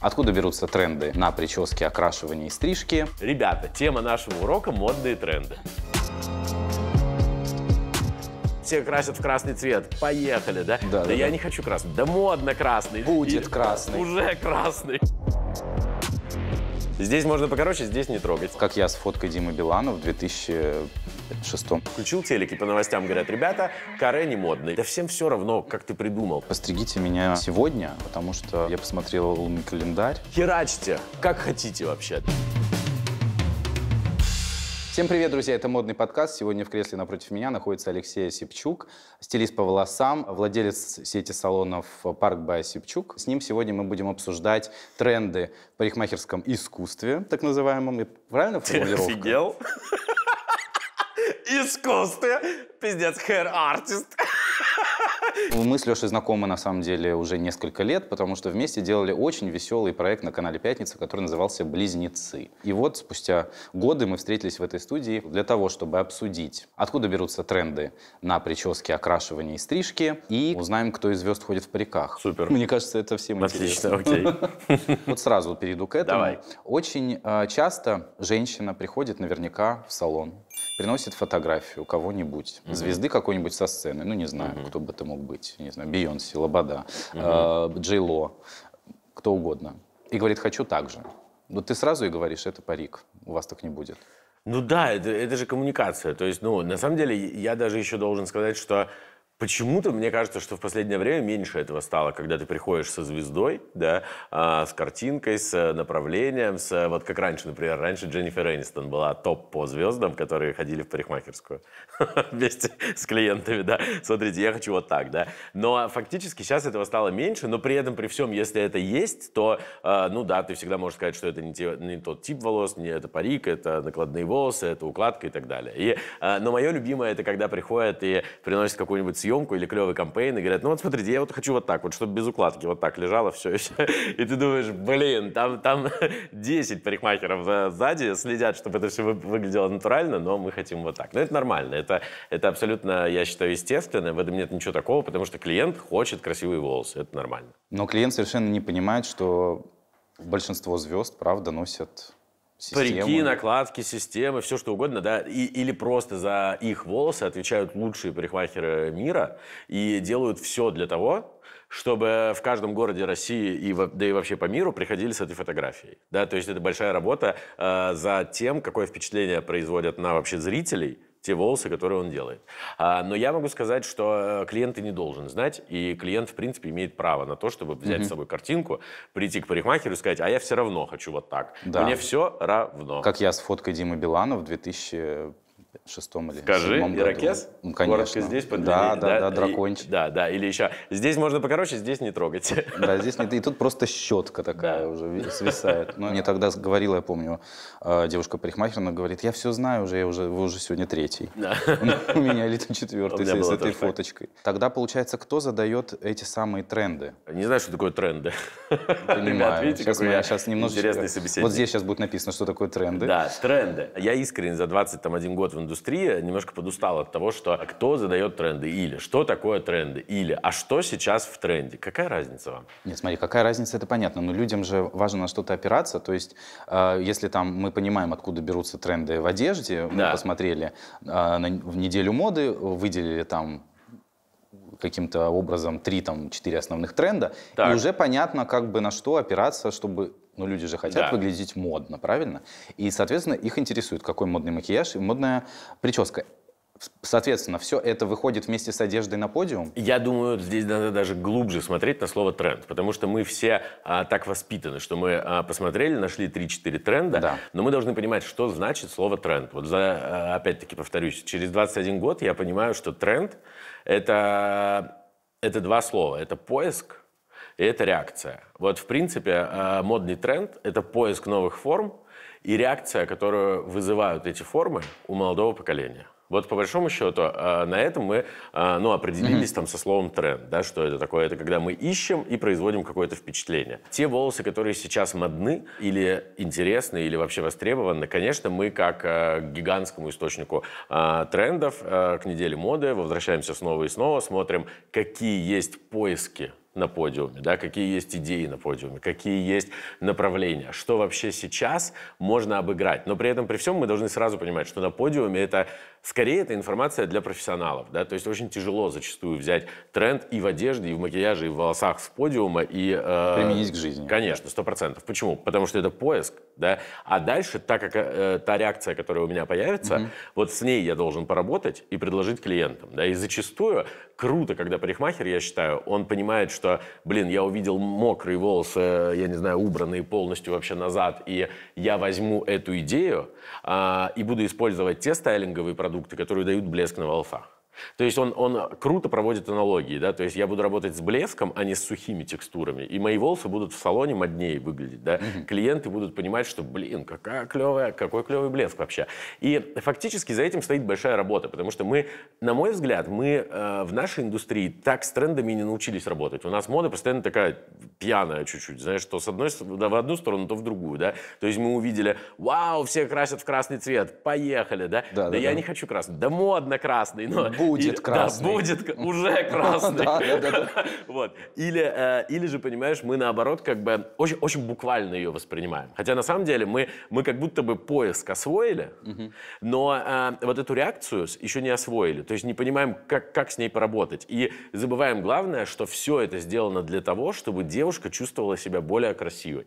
Откуда берутся тренды на прически, окрашивание и стрижки? Ребята, тема нашего урока – модные тренды. Все красят в красный цвет. Поехали, да? Да, да, да я да. не хочу красный. Да модно красный. Будет Или... красный. Уже красный. Здесь можно покороче, здесь не трогать. Как я с фоткой Димы Билана в 2006 Включил телек и по новостям говорят, ребята, каре не модный. Да всем все равно, как ты придумал. Постригите меня сегодня, потому что я посмотрел лунный календарь. Херачьте, как хотите вообще. Всем привет, друзья! Это модный подкаст. Сегодня в кресле напротив меня находится Алексей Сипчук, стилист по волосам, владелец сети салонов Парк Бай Сипчук. С ним сегодня мы будем обсуждать тренды в парикмахерском искусстве, так называемом. И правильно формулировка? Ты офигел? Искусство. Пиздец, hair артист мы с Лешей знакомы, на самом деле, уже несколько лет, потому что вместе делали очень веселый проект на канале «Пятница», который назывался «Близнецы». И вот спустя годы мы встретились в этой студии для того, чтобы обсудить, откуда берутся тренды на прически, окрашивание и стрижки, и узнаем, кто из звезд ходит в париках. Супер. Мне кажется, это всем Отлично, интересно. окей. Вот сразу перейду к этому. Давай. Очень э, часто женщина приходит наверняка в салон, приносит фотографию кого-нибудь, mm-hmm. звезды какой-нибудь со сцены, ну не знаю, mm-hmm. кто бы это мог быть, не знаю, Бейонсе, Лобода, mm-hmm. э, Джей Ло, кто угодно, и говорит, хочу так же. Ну ты сразу и говоришь, это парик, у вас так не будет. Ну да, это, это же коммуникация. То есть, ну, на самом деле, я даже еще должен сказать, что Почему-то мне кажется, что в последнее время меньше этого стало, когда ты приходишь со звездой, да, а, с картинкой, с э, направлением, с э, вот как раньше, например, раньше Дженнифер Энистон была топ по звездам, которые ходили в парикмахерскую вместе с клиентами, да. Смотрите, я хочу вот так, да. Но фактически сейчас этого стало меньше, но при этом при всем, если это есть, то, э, ну да, ты всегда можешь сказать, что это не, те, не тот тип волос, не это парик, это накладные волосы, это укладка и так далее. И, но мое любимое это когда приходят и приносят какую-нибудь съемку или клевый кампейн и говорят, ну вот смотрите, я вот хочу вот так вот, чтобы без укладки вот так лежало все еще. И ты думаешь, блин, там, там 10 парикмахеров сзади следят, чтобы это все выглядело натурально, но мы хотим вот так. Но это нормально, это, это абсолютно, я считаю, естественно, в этом нет ничего такого, потому что клиент хочет красивые волосы, это нормально. Но клиент совершенно не понимает, что большинство звезд, правда, носят систему. Парики, накладки, системы, все что угодно, да, и, или просто за их волосы отвечают лучшие парикмахеры мира и делают все для того, чтобы в каждом городе России и да и вообще по миру приходили с этой фотографией, да, то есть это большая работа э, за тем, какое впечатление производят на вообще зрителей те волосы, которые он делает. А, но я могу сказать, что э, клиент и не должен знать, и клиент, в принципе, имеет право на то, чтобы взять mm с собой картинку, прийти к парикмахеру и сказать, а я все равно хочу вот так. Да. Мне все равно. Как я с фоткой Димы Билана в 2000 шестом или Скажи, седьмом Ирокез? Ну, конечно. здесь подлиннее. Да, да, да, да дракончик. И, да, да, или еще. Здесь можно покороче, здесь не трогать. Да, здесь не И тут просто щетка такая да. уже свисает. Но ну, мне тогда говорила, я помню, а, девушка парикмахер, она говорит, я все знаю уже, я уже, вы уже сегодня третий. Да. У меня или ты четвертый с, с этой фоточкой. Так. Тогда, получается, кто задает эти самые тренды? Не знаю, что такое тренды. Понимаю. Ребят, видите, сейчас какой я сейчас немножечко... интересный собеседник. Вот здесь сейчас будет написано, что такое тренды. Да, тренды. Я искренне за 21 год в индустрия немножко подустала от того, что кто задает тренды или что такое тренды или а что сейчас в тренде. Какая разница вам? Нет, смотри, какая разница, это понятно, но людям же важно на что-то опираться. То есть, э, если там мы понимаем, откуда берутся тренды в одежде, мы да. посмотрели э, на, в неделю моды, выделили там каким-то образом три, там, четыре основных тренда, так. и уже понятно, как бы на что опираться, чтобы но ну, люди же хотят да. выглядеть модно, правильно? И, соответственно, их интересует, какой модный макияж и модная прическа. Соответственно, все это выходит вместе с одеждой на подиум? Я думаю, здесь надо даже глубже смотреть на слово тренд, потому что мы все а, так воспитаны, что мы а, посмотрели, нашли 3-4 тренда, да. но мы должны понимать, что значит слово тренд. Вот за, а, опять-таки повторюсь, через 21 год я понимаю, что тренд это, это два слова. Это поиск, и это реакция. Вот, в принципе, э, модный тренд – это поиск новых форм и реакция, которую вызывают эти формы у молодого поколения. Вот по большому счету э, на этом мы э, ну, определились там со словом тренд, да, что это такое, это когда мы ищем и производим какое-то впечатление. Те волосы, которые сейчас модны или интересны, или вообще востребованы, конечно, мы как к гигантскому источнику трендов к неделе моды возвращаемся снова и снова, смотрим, какие есть поиски на подиуме, да, какие есть идеи на подиуме, какие есть направления, что вообще сейчас можно обыграть. Но при этом, при всем, мы должны сразу понимать, что на подиуме это Скорее, это информация для профессионалов, да, то есть очень тяжело зачастую взять тренд и в одежде, и в макияже, и в волосах с подиума, и... Э, Применить к жизни. Конечно, сто процентов. Почему? Потому что это поиск, да, а дальше, так как э, та реакция, которая у меня появится, угу. вот с ней я должен поработать и предложить клиентам, да, и зачастую круто, когда парикмахер, я считаю, он понимает, что, блин, я увидел мокрые волосы, э, я не знаю, убранные полностью вообще назад, и я возьму эту идею э, и буду использовать те стайлинговые продукты, продукты, которые дают блеск на волфах. То есть он, он круто проводит аналогии, да, то есть я буду работать с блеском, а не с сухими текстурами, и мои волосы будут в салоне моднее выглядеть, да, mm клиенты будут понимать, что, блин, какая клевая, какой клевый блеск вообще. И фактически за этим стоит большая работа, потому что мы, на мой взгляд, мы э, в нашей индустрии так с трендами не научились работать. У нас мода постоянно такая пьяная чуть-чуть, знаешь, то с одной да, в одну сторону, то в другую, да, то есть мы увидели, вау, все красят в красный цвет, поехали, да, да, да, да я да. не хочу красный, да модно красный, но... Будет красный. Да, будет уже красный. Вот. Или, э, или же, понимаешь, мы наоборот как бы очень, очень буквально ее воспринимаем. Хотя на самом деле мы, мы как будто бы поиск освоили, но э, вот эту реакцию еще не освоили. То есть не понимаем, как, как с ней поработать. И забываем главное, что все это сделано для того, чтобы девушка чувствовала себя более красивой.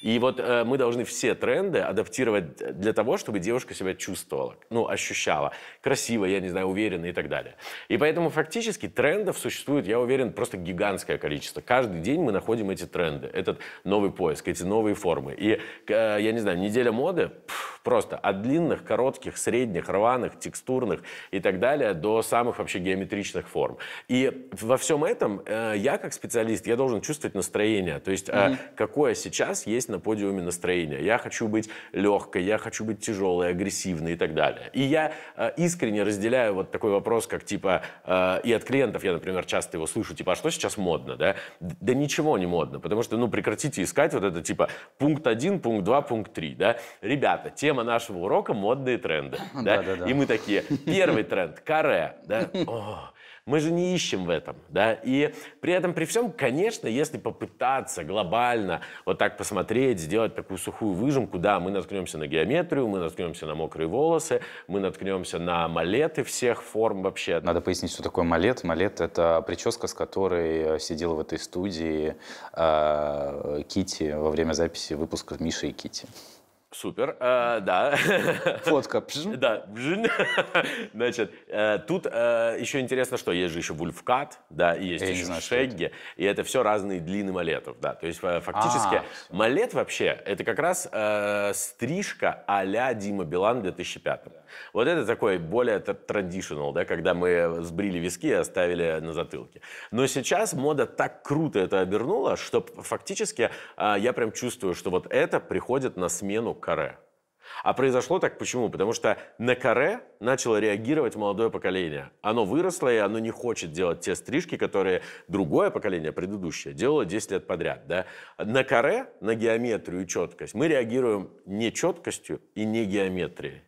И вот э, мы должны все тренды адаптировать для того, чтобы девушка себя чувствовала, ну, ощущала. Красиво, я не знаю, уверенно и так далее. И поэтому фактически трендов существует, я уверен, просто гигантское количество. Каждый день мы находим эти тренды, этот новый поиск, эти новые формы. И, э, я не знаю, неделя моды пфф, просто от длинных, коротких, средних, рваных, текстурных и так далее до самых вообще геометричных форм. И во всем этом э, я как специалист, я должен чувствовать настроение. То есть э, mm-hmm. какое сейчас есть есть на подиуме настроения. Я хочу быть легкой, я хочу быть тяжелой, агрессивной и так далее. И я э, искренне разделяю вот такой вопрос, как типа, э, и от клиентов я, например, часто его слышу, типа, а что сейчас модно, да? Да ничего не модно, потому что, ну, прекратите искать вот это, типа, пункт 1, пункт 2, пункт 3, да? Ребята, тема нашего урока – модные тренды, да? И мы такие, первый тренд – каре, да? Мы же не ищем в этом, да, и при этом, при всем, конечно, если попытаться глобально вот так посмотреть, сделать такую сухую выжимку, да, мы наткнемся на геометрию, мы наткнемся на мокрые волосы, мы наткнемся на малеты всех форм вообще. Надо пояснить, что такое малет. Малет — это прическа, с которой э, сидела в этой студии э, Кити во время записи выпуска Миши и Кити. Супер, э, да. Фотка. Да. Значит, э, тут э, еще интересно, что есть же еще вульфкат, да, и есть Я еще знаю, шегги, и это все разные длины малетов, да. То есть э, фактически а малет вообще это как раз э, стрижка а-ля Дима Билан 2005. Вот это такой более традиционал, да, когда мы сбрили виски и оставили на затылке. Но сейчас мода так круто это обернула, что фактически э, я прям чувствую, что вот это приходит на смену каре. А произошло так почему? Потому что на каре начало реагировать молодое поколение. Оно выросло, и оно не хочет делать те стрижки, которые другое поколение, предыдущее, делало 10 лет подряд. Да? На каре, на геометрию и четкость мы реагируем не четкостью и не геометрией.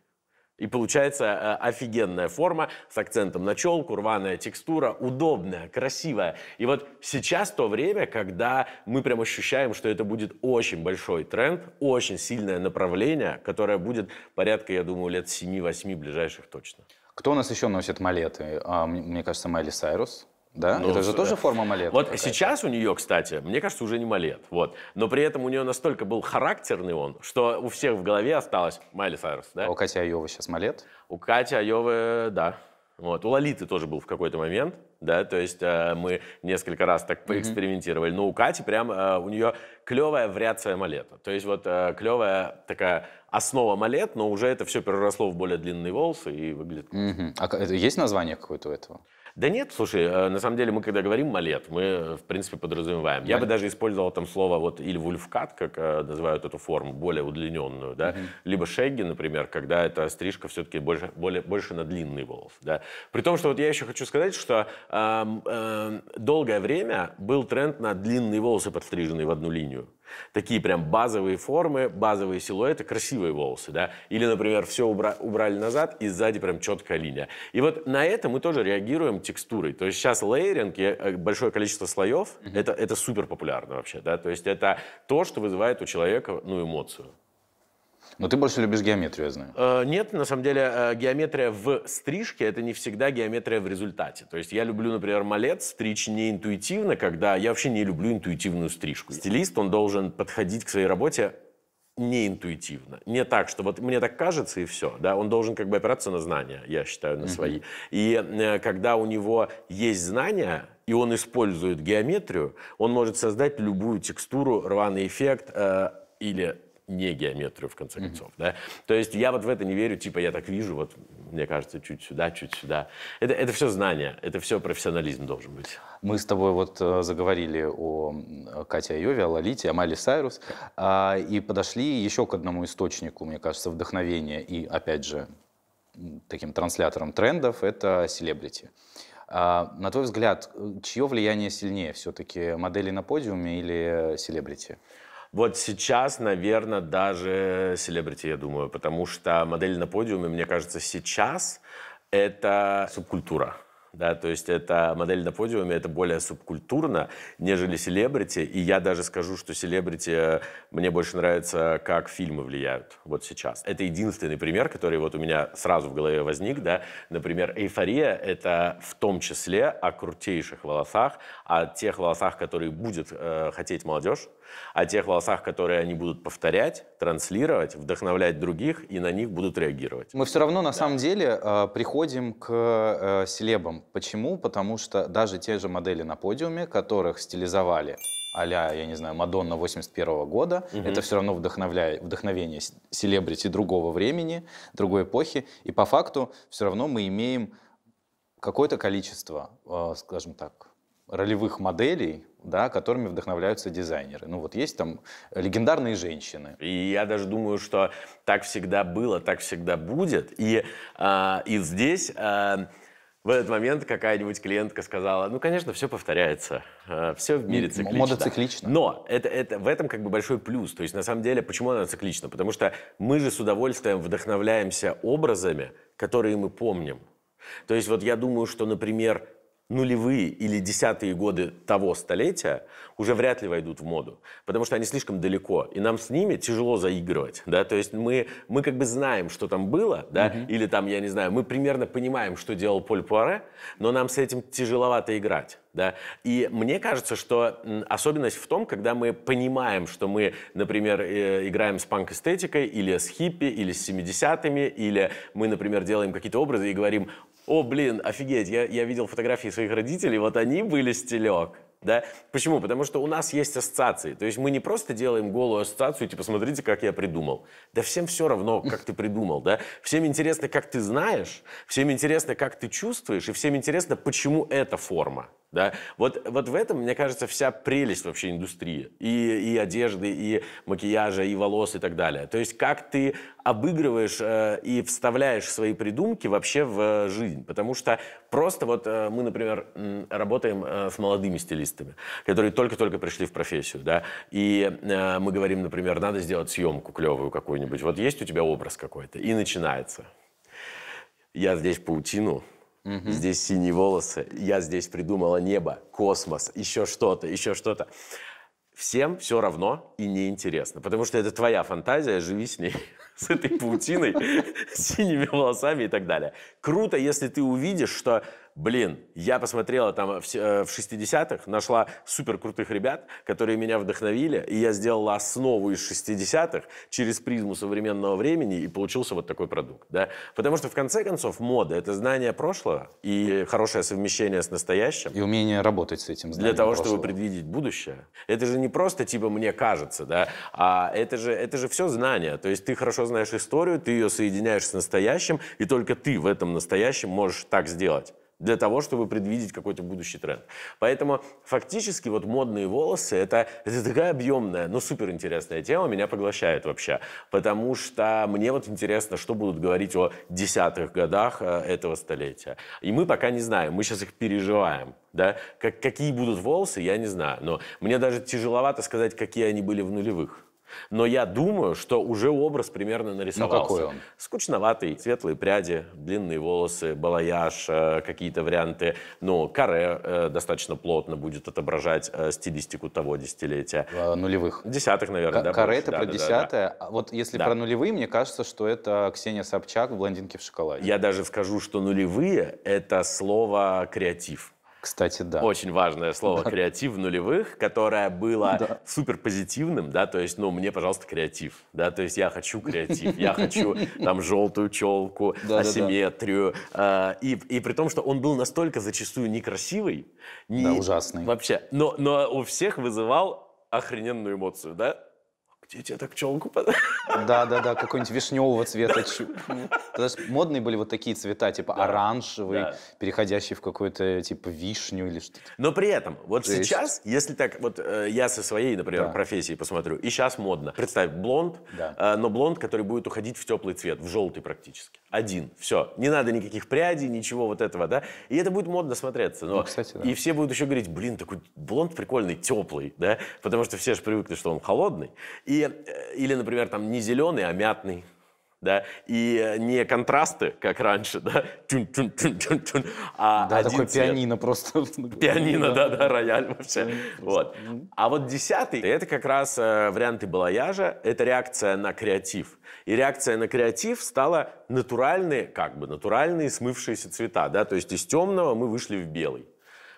И получается э, офигенная форма с акцентом на челку, рваная текстура, удобная, красивая. И вот сейчас то время, когда мы прям ощущаем, что это будет очень большой тренд, очень сильное направление, которое будет порядка, я думаю, лет 7-8 ближайших точно. Кто у нас еще носит малеты? А, мне кажется, Майли Сайрус. Да? Ну, это же тоже э, форма малет. Вот сейчас у нее, кстати, мне кажется, уже не малет. Вот. Но при этом у нее настолько был характерный он, что у всех в голове осталось Майли Сайрус. Да? А у Кати Айовы сейчас малет? У Кати Айовы, да. Вот. У Лолиты тоже был в какой-то момент, да, то есть э, мы несколько раз так поэкспериментировали. Mm-hmm. Но у Кати прям, э, у нее клевая вариация малета. То есть вот э, клевая такая основа малет, но уже это все переросло в более длинные волосы и выглядит... Mm-hmm. А есть название какое-то у этого? Да нет, слушай, э, на самом деле мы, когда говорим «малет», мы, э, в принципе, подразумеваем. Я бы даже использовал там слово вот или вульфкат, как э, называют эту форму, более удлиненную, да, либо шегги, например, когда эта стрижка все-таки больше, более, больше на длинный волос, да. При том, что вот я еще хочу сказать, что э, э, долгое время был тренд на длинные волосы, подстриженные в одну линию. Такие прям базовые формы, базовые силуэты, красивые волосы, да. Или, например, все убра- убрали назад, и сзади прям четкая линия. И вот на это мы тоже реагируем текстурой. То есть сейчас лейеринг, э, большое количество слоев, mm-hmm. это, это супер популярно вообще, да. То есть это то, что вызывает у человека, ну, эмоцию. Но ты больше любишь геометрию, я знаю. Э, нет, на самом деле э, геометрия в стрижке это не всегда геометрия в результате. То есть я люблю, например, Малец стричь не интуитивно, когда я вообще не люблю интуитивную стрижку. Стилист, он должен подходить к своей работе не интуитивно. Не так, что вот мне так кажется и все. Да? Он должен как бы опираться на знания, я считаю, на mm -hmm. свои. И э, когда у него есть знания, и он использует геометрию, он может создать любую текстуру, рваный эффект э, или не геометрию, в конце концов. Mm-hmm. Да? То есть я вот в это не верю, типа я так вижу, вот мне кажется, чуть сюда, чуть сюда. Это, это все знание, это все профессионализм должен быть. Мы с тобой вот э, заговорили о Кате Айове, о Лолите, о Майли Сайрус, а, и подошли еще к одному источнику, мне кажется, вдохновения и, опять же, таким транслятором трендов – это селебрити. А, на твой взгляд, э, чье влияние сильнее все-таки, модели на подиуме или селебрити? Вот сейчас, наверное, даже селебрити, я думаю, потому что модель на подиуме, мне кажется, сейчас это субкультура. Да, то есть это модель на подиуме, это более субкультурно, нежели селебрити. И я даже скажу, что селебрити э, мне больше нравится, как фильмы влияют вот сейчас. Это единственный пример, который вот у меня сразу в голове возник. Да? Например, эйфория — это в том числе о крутейших волосах, о тех волосах, которые будет э, хотеть молодежь о тех волосах, которые они будут повторять, транслировать, вдохновлять других и на них будут реагировать. Мы все равно на да. самом деле э, приходим к э, селебам. Почему? Потому что даже те же модели на подиуме, которых стилизовали а я не знаю, Мадонна 81 -го года, угу. это все равно вдохновляет, вдохновение селебрити другого времени, другой эпохи, и по факту все равно мы имеем какое-то количество, э, скажем так, ролевых моделей, да, которыми вдохновляются дизайнеры. Ну вот есть там легендарные женщины. И я даже думаю, что так всегда было, так всегда будет. И, э, и здесь... Э, в этот момент какая-нибудь клиентка сказала, ну, конечно, все повторяется, а, все в мире циклично. Мода циклична. Но это, это, в этом как бы большой плюс. То есть, на самом деле, почему она циклична? Потому что мы же с удовольствием вдохновляемся образами, которые мы помним. То есть, вот я думаю, что, например, нулевые или десятые годы того столетия уже вряд ли войдут в моду, потому что они слишком далеко, и нам с ними тяжело заигрывать, да, то есть мы, мы как бы знаем, что там было, да, угу. Uh или там, я не знаю, мы примерно понимаем, что делал Поль Пуаре, но нам с этим тяжеловато играть. Да? И мне кажется, что особенность в том, когда мы понимаем, что мы, например, э, играем с панк-эстетикой, или с хиппи, или с 70-ми, или мы, например, делаем какие-то образы и говорим, о, блин, офигеть, я, я видел фотографии своих родителей, вот они были стелек да? Почему? Потому что у нас есть ассоциации. То есть мы не просто делаем голую ассоциацию, типа, смотрите, как я придумал. Да всем все равно, как ты придумал, да? Всем интересно, как ты знаешь, всем интересно, как ты чувствуешь, и всем интересно, почему эта форма. Да? Вот, вот в этом, мне кажется, вся прелесть вообще индустрии. И, и одежды, и макияжа, и волос, и так далее. То есть как ты обыгрываешь э, и вставляешь свои придумки вообще в э, жизнь. Потому что просто вот э, мы, например, э, работаем э, с молодыми стилистами, которые только-только пришли в профессию, да, и э, мы говорим, например, надо сделать съемку клевую какую-нибудь. Вот есть у тебя образ какой-то, и начинается. Я здесь паутину, Угу. Здесь синие волосы, я здесь придумала небо, космос, еще что-то, еще что-то. Всем все равно и неинтересно, потому что это твоя фантазия, живи с ней с этой паутиной, синими волосами и так далее. Круто, если ты увидишь, что блин, я посмотрела там в 60-х, э, нашла супер крутых ребят, которые меня вдохновили, и я сделала основу из 60-х через призму современного времени, и получился вот такой продукт. Да? Потому что, в конце концов, мода — это знание прошлого и хорошее совмещение с настоящим. И умение работать с этим Для того, прошлого. чтобы предвидеть будущее. Это же не просто, типа, мне кажется, да, а это же, это же все знание. То есть ты хорошо знаешь историю, ты ее соединяешь с настоящим, и только ты в этом настоящем можешь так сделать для того, чтобы предвидеть какой-то будущий тренд. Поэтому фактически вот модные волосы это, – это такая объемная, но суперинтересная тема, меня поглощает вообще. Потому что мне вот интересно, что будут говорить о десятых годах э, этого столетия. И мы пока не знаем, мы сейчас их переживаем. Да? Как, какие будут волосы, я не знаю. Но мне даже тяжеловато сказать, какие они были в нулевых. Но я думаю, что уже образ примерно ну, нарисовался. Ну какой он? Скучноватый, светлые пряди, длинные волосы, балаяж, э, какие-то варианты. Но каре э, достаточно плотно будет отображать э, стилистику того десятилетия. Нулевых. Десятых, наверное, К- да? Каре — это да, про да, десятое. Да, да. А вот если да. про нулевые, мне кажется, что это Ксения Собчак в «Блондинке в шоколаде». Я даже скажу, что нулевые — это слово «креатив». Кстати, да. Очень важное слово да. креатив нулевых, которое было да. супер позитивным, да, то есть, ну, мне, пожалуйста, креатив, да, то есть я хочу креатив, я хочу там желтую челку, асимметрию, э, и, при том, что он был настолько зачастую некрасивый. Не, ужасный. Вообще, но, но у всех вызывал охрененную эмоцию, да, где тебе так челку Да, да, да, какой-нибудь вишневого цвета. Ну, Тогда модные были вот такие цвета, типа оранжевый, переходящий в какую-то типа вишню или что-то. Но при этом, вот сейчас, если так, вот э, я со своей, например, да. профессии посмотрю, и сейчас модно. Представь, блонд, э, но блонд, который будет уходить в теплый цвет, в желтый практически. Один, все. Не надо никаких прядей, ничего вот этого, да. И это будет модно смотреться. Но... Ну, кстати, И все будут еще говорить, блин, такой блонд прикольный, теплый, да, потому что все же привыкли, что он холодный. И или, э, или, например, там не зеленый, а мятный да, и э, не контрасты, как раньше, да, тюн -тюн -тюн -тюн -тюн, а да, один такой цвет. пианино просто. Пианино, да, да, рояль вообще. Ну, вот. Ну. А вот десятый, это как раз э, варианты балаяжа, это реакция на креатив. И реакция на креатив стала натуральные, как бы, натуральные смывшиеся цвета, да, то есть из темного мы вышли в белый.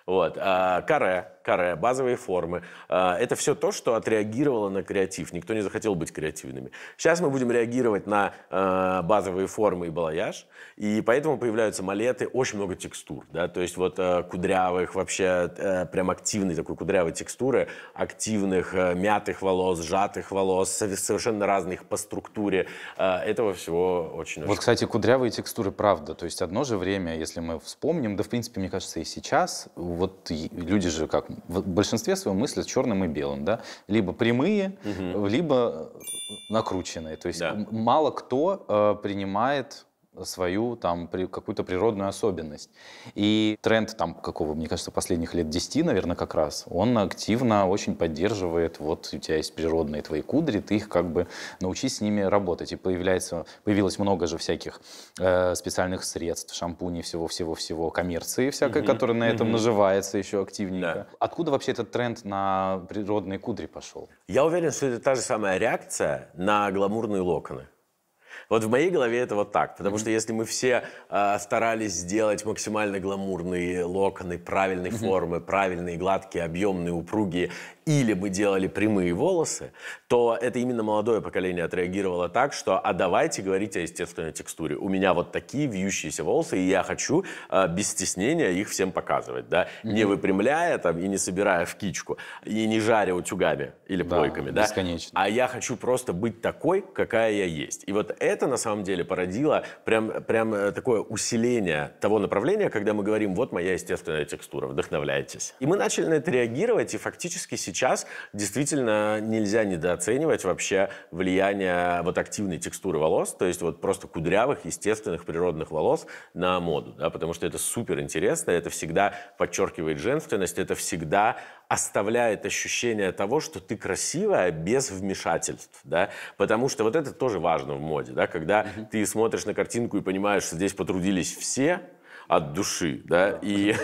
Вот, а, каре, каре, базовые формы. А, это все то, что отреагировало на креатив. Никто не захотел быть креативными. Сейчас мы будем реагировать на а, базовые формы и балаяж, и поэтому появляются малеты, очень много текстур, да, то есть вот а, кудрявых, вообще э, прям активной такой кудрявой текстуры, активных э, мятых волос, сжатых волос, совершенно разных по структуре. Этого всего очень-очень. Вот, кстати, кудрявые текстуры, правда. То есть одно же время, если мы вспомним, да, в принципе, мне кажется, и сейчас, вот люди же как в большинстве своем мыслят черным и белым, да, либо прямые, угу. либо э, накрученные. То есть да. мало кто э, принимает свою там при, какую-то природную особенность. И тренд там какого, мне кажется, последних лет 10, наверное, как раз, он активно очень поддерживает, вот у тебя есть природные твои кудри, ты их как бы научись с ними работать. И появляется, появилось много же всяких э, специальных средств, шампуней, всего-всего-всего, коммерции всякой, mm-hmm. которая на этом mm-hmm. наживается еще активненько. Да. Откуда вообще этот тренд на природные кудри пошел? Я уверен, что это та же самая реакция на гламурные локоны. Вот в моей голове это вот так. Потому mm-hmm. что если мы все э, старались сделать максимально гламурные локоны, правильной mm-hmm. формы, правильные, гладкие, объемные, упругие, или мы делали прямые волосы, то это именно молодое поколение отреагировало так, что «а давайте говорить о естественной текстуре. У меня вот такие вьющиеся волосы, и я хочу э, без стеснения их всем показывать». Да? Mm-hmm. Не выпрямляя там и не собирая в кичку, и не жаря утюгами или плойками. Да, да? бесконечно. А я хочу просто быть такой, какая я есть. И вот это на самом деле породило прям, прям э, такое усиление того направления, когда мы говорим «вот моя естественная текстура, вдохновляйтесь». И мы начали на это реагировать, и фактически сейчас сейчас действительно нельзя недооценивать вообще влияние вот активной текстуры волос, то есть вот просто кудрявых, естественных, природных волос на моду, да, потому что это супер интересно, это всегда подчеркивает женственность, это всегда оставляет ощущение того, что ты красивая без вмешательств, да, потому что вот это тоже важно в моде, да, когда mm-hmm. ты смотришь на картинку и понимаешь, что здесь потрудились все, от души, да, и,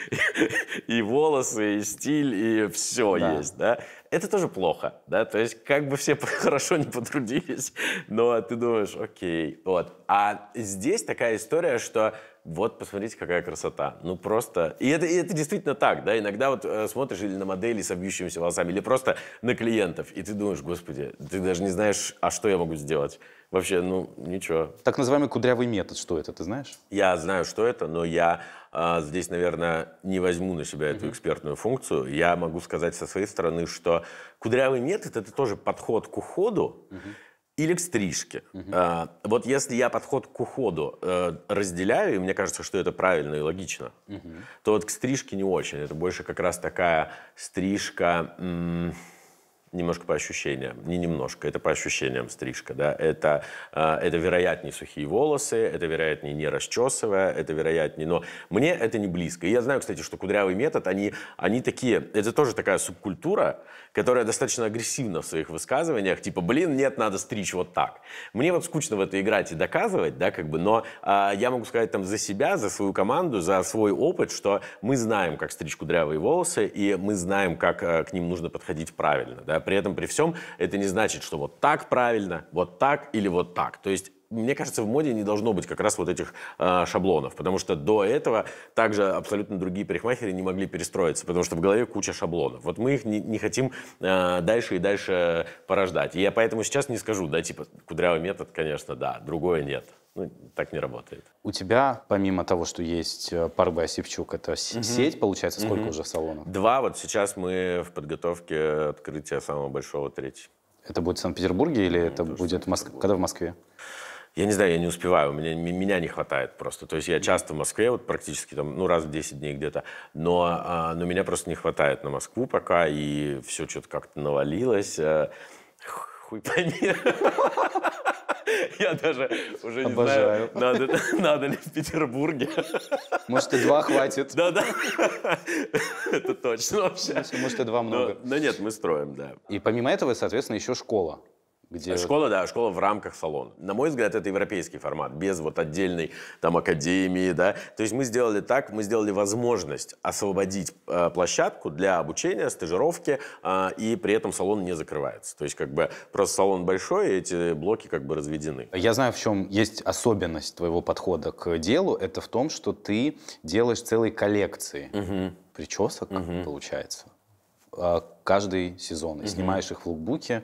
и волосы, и стиль, и все есть, да. Это тоже плохо, да, то есть как бы все хорошо не потрудились, но ты думаешь, окей, вот. А здесь такая история, что вот посмотрите, какая красота. Ну просто... И это, и это действительно так, да? Иногда вот э, смотришь или на модели с обьющимися волосами, или просто на клиентов, и ты думаешь, господи, ты даже не знаешь, а что я могу сделать? Вообще, ну, ничего. Так называемый кудрявый метод, что это, ты знаешь? Я знаю, что это, но я а, здесь, наверное, не возьму на себя эту mm-hmm. экспертную функцию. Я могу сказать со своей стороны, что кудрявый метод – это тоже подход к уходу, mm-hmm или к стрижке. Угу. uh А, вот если я подход к уходу э, разделяю, и мне кажется, что это правильно и логично, угу. uh то вот к стрижке не очень. Это больше как раз такая стрижка... М- немножко по ощущениям, не немножко, это по ощущениям стрижка, да, это, э, это вероятнее сухие волосы, это вероятнее не расчесывая, это вероятнее, но мне это не близко. И я знаю, кстати, что кудрявый метод, они, они такие, это тоже такая субкультура, которая достаточно агрессивна в своих высказываниях, типа, блин, нет, надо стричь вот так. Мне вот скучно в это играть и доказывать, да, как бы, но э, я могу сказать там за себя, за свою команду, за свой опыт, что мы знаем, как стричь кудрявые волосы, и мы знаем, как э, к ним нужно подходить правильно, да, а при этом, при всем, это не значит, что вот так правильно, вот так или вот так. То есть мне кажется, в моде не должно быть как раз вот этих э, шаблонов, потому что до этого также абсолютно другие парикмахеры не могли перестроиться, потому что в голове куча шаблонов. Вот мы их не, не хотим э, дальше и дальше порождать. И я поэтому сейчас не скажу, да, типа, кудрявый метод, конечно, да, другое нет. Ну, так не работает. У тебя, помимо того, что есть э, Парба Севчук, это угу. сеть, получается, сколько угу. уже салонов? Два. Вот сейчас мы в подготовке открытия самого большого третьего. Это будет в Санкт-Петербурге или ну, это тоже, будет в Москве? Когда в Москве? Я не знаю, я не успеваю, меня, меня не хватает просто. То есть я часто в Москве, вот практически там, ну, раз в 10 дней где-то, но, а, но меня просто не хватает на Москву пока, и все что-то как-то навалилось. А, хуй пойми. Я даже уже не Обожаю. знаю, надо, надо ли в Петербурге. Может, и два хватит. Да-да, это точно вообще. Может, и два много. Но, но нет, мы строим, да. И помимо этого, соответственно, еще школа. Где... Школа, да, школа в рамках салона. На мой взгляд, это европейский формат, без вот отдельной там академии, да. То есть мы сделали так, мы сделали возможность освободить э, площадку для обучения, стажировки, э, и при этом салон не закрывается. То есть как бы просто салон большой, и эти блоки как бы разведены. Я знаю, в чем есть особенность твоего подхода к делу, это в том, что ты делаешь целые коллекции угу. причесок, угу. получается э, каждый сезон. И угу. снимаешь их в лукбуке,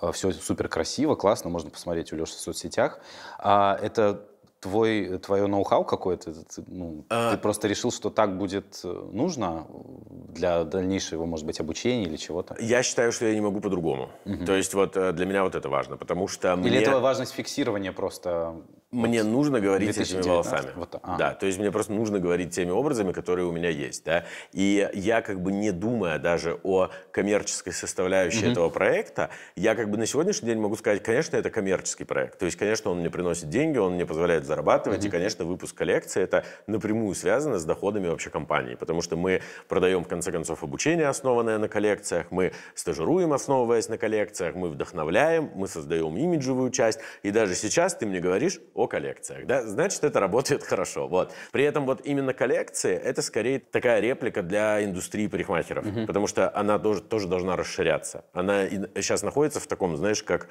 Э, все супер красиво, классно, можно посмотреть у Леши в соцсетях. А это твой, твое ноу-хау какое-то? Ты, ну, а... ты просто решил, что так будет э, нужно э, для дальнейшего, может быть, обучения или чего-то? Я считаю, что я не могу по-другому. Угу. То есть вот для меня вот это важно, потому что Или мне... это важность фиксирования просто мне вот. нужно говорить 2019, этими волосами. Вот, а. Да, то есть мне просто нужно говорить теми образами, которые у меня есть. Да? И я как бы не думая даже о коммерческой составляющей mm-hmm. этого проекта, я как бы на сегодняшний день могу сказать, конечно, это коммерческий проект. То есть, конечно, он мне приносит деньги, он мне позволяет зарабатывать. Mm-hmm. И, конечно, выпуск коллекции это напрямую связано с доходами вообще компании. Потому что мы продаем, в конце концов, обучение, основанное на коллекциях, мы стажируем, основываясь на коллекциях, мы вдохновляем, мы создаем имиджевую часть. И даже сейчас ты мне говоришь, о коллекциях, да, значит, это работает хорошо, вот. При этом вот именно коллекции – это скорее такая реплика для индустрии парикмахеров, угу. потому что она тоже, тоже должна расширяться. Она сейчас находится в таком, знаешь, как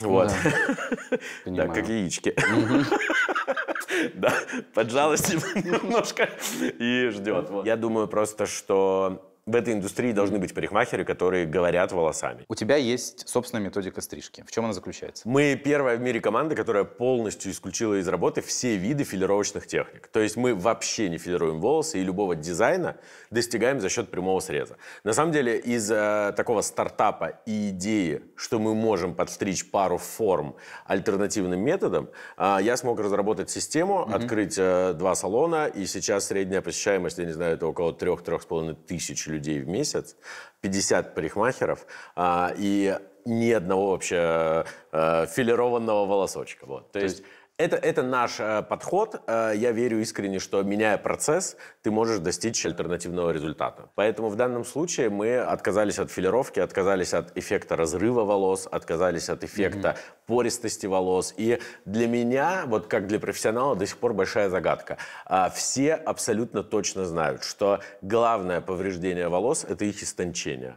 вот. Да, да как яички. Да, поджалась немножко и ждет. Я думаю просто, что в этой индустрии должны быть парикмахеры, которые говорят волосами. У тебя есть собственная методика стрижки. В чем она заключается? Мы первая в мире команда, которая полностью исключила из работы все виды филировочных техник. То есть мы вообще не филируем волосы и любого дизайна достигаем за счет прямого среза. На самом деле из э, такого стартапа и идеи, что мы можем подстричь пару форм альтернативным методом, э, я смог разработать систему, mm-hmm. открыть э, два салона, и сейчас средняя посещаемость, я не знаю, это около трех-трех с половиной тысяч людей людей в месяц, 50 парикмахеров, а, и ни одного вообще э, филированного волосочка. Вот. То, То есть, есть это, это наш э, подход. Э, я верю искренне, что меняя процесс, ты можешь достичь альтернативного результата. Поэтому в данном случае мы отказались от филировки, отказались от эффекта разрыва волос, отказались от эффекта mm-hmm. пористости волос. И для меня, вот как для профессионала, до сих пор большая загадка. Э, все абсолютно точно знают, что главное повреждение волос – это их истончение.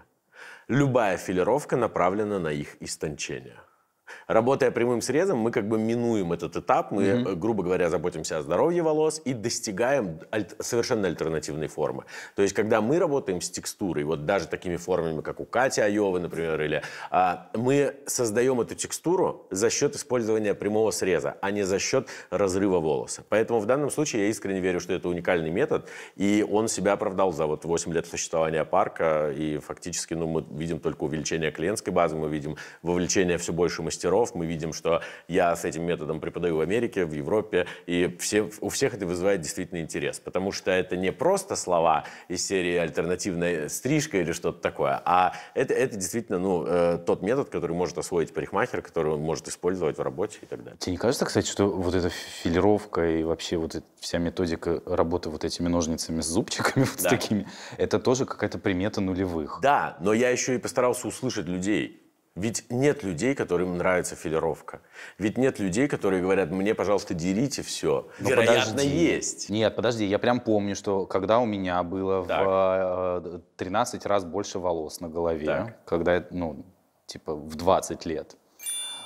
Любая филировка направлена на их истончение. Работая прямым срезом, мы как бы минуем этот этап, мы, mm-hmm. грубо говоря, заботимся о здоровье волос и достигаем аль- совершенно альтернативной формы. То есть, когда мы работаем с текстурой, вот даже такими формами, как у Кати Айовы, например, или а, мы создаем эту текстуру за счет использования прямого среза, а не за счет разрыва волоса. Поэтому в данном случае я искренне верю, что это уникальный метод, и он себя оправдал за вот 8 лет существования парка, и фактически ну, мы видим только увеличение клиентской базы, мы видим вовлечение все больше мастеров мастеров. Мы видим, что я с этим методом преподаю в Америке, в Европе, и все, у всех это вызывает действительно интерес, потому что это не просто слова из серии «альтернативная стрижка» или что-то такое, а это, это действительно ну, э, тот метод, который может освоить парикмахер, который он может использовать в работе и так далее. Тебе не кажется, кстати, что вот эта филировка и вообще вот эта вся методика работы вот этими ножницами с зубчиками вот да. с такими, это тоже какая-то примета нулевых? Да, но я еще и постарался услышать людей. Ведь нет людей, которым нравится филировка. Ведь нет людей, которые говорят, мне, пожалуйста, дерите все. Но Вероятно, подожди. есть. Нет, подожди, я прям помню, что когда у меня было так. в э, 13 раз больше волос на голове, так. когда, ну, типа в 20 лет,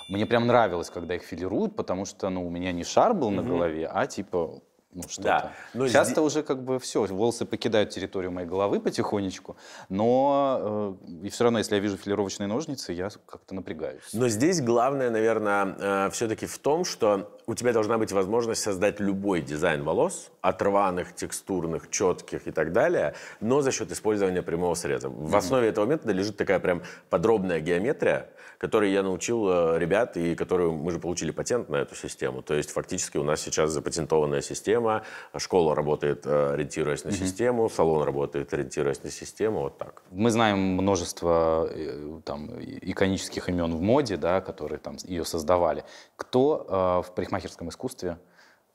мне прям нравилось, когда их филируют, потому что, ну, у меня не шар был угу. на голове, а типа ну, что-то. Да, но сейчас здесь... уже как бы все, волосы покидают территорию моей головы потихонечку, но э, и все равно, если я вижу филировочные ножницы, я как-то напрягаюсь. Но здесь главное, наверное, э, все-таки в том, что у тебя должна быть возможность создать любой дизайн волос, от рваных, текстурных, четких и так далее, но за счет использования прямого среза. В основе этого метода лежит такая прям подробная геометрия, которой я научил э, ребят, и которую мы же получили патент на эту систему. То есть фактически у нас сейчас запатентованная система, школа работает, э, ориентируясь на систему, салон работает, ориентируясь на систему, вот так. Мы знаем множество э, там, иконических имен в моде, да, которые там ее создавали. Кто э, в парикмахерской парикмахерском искусстве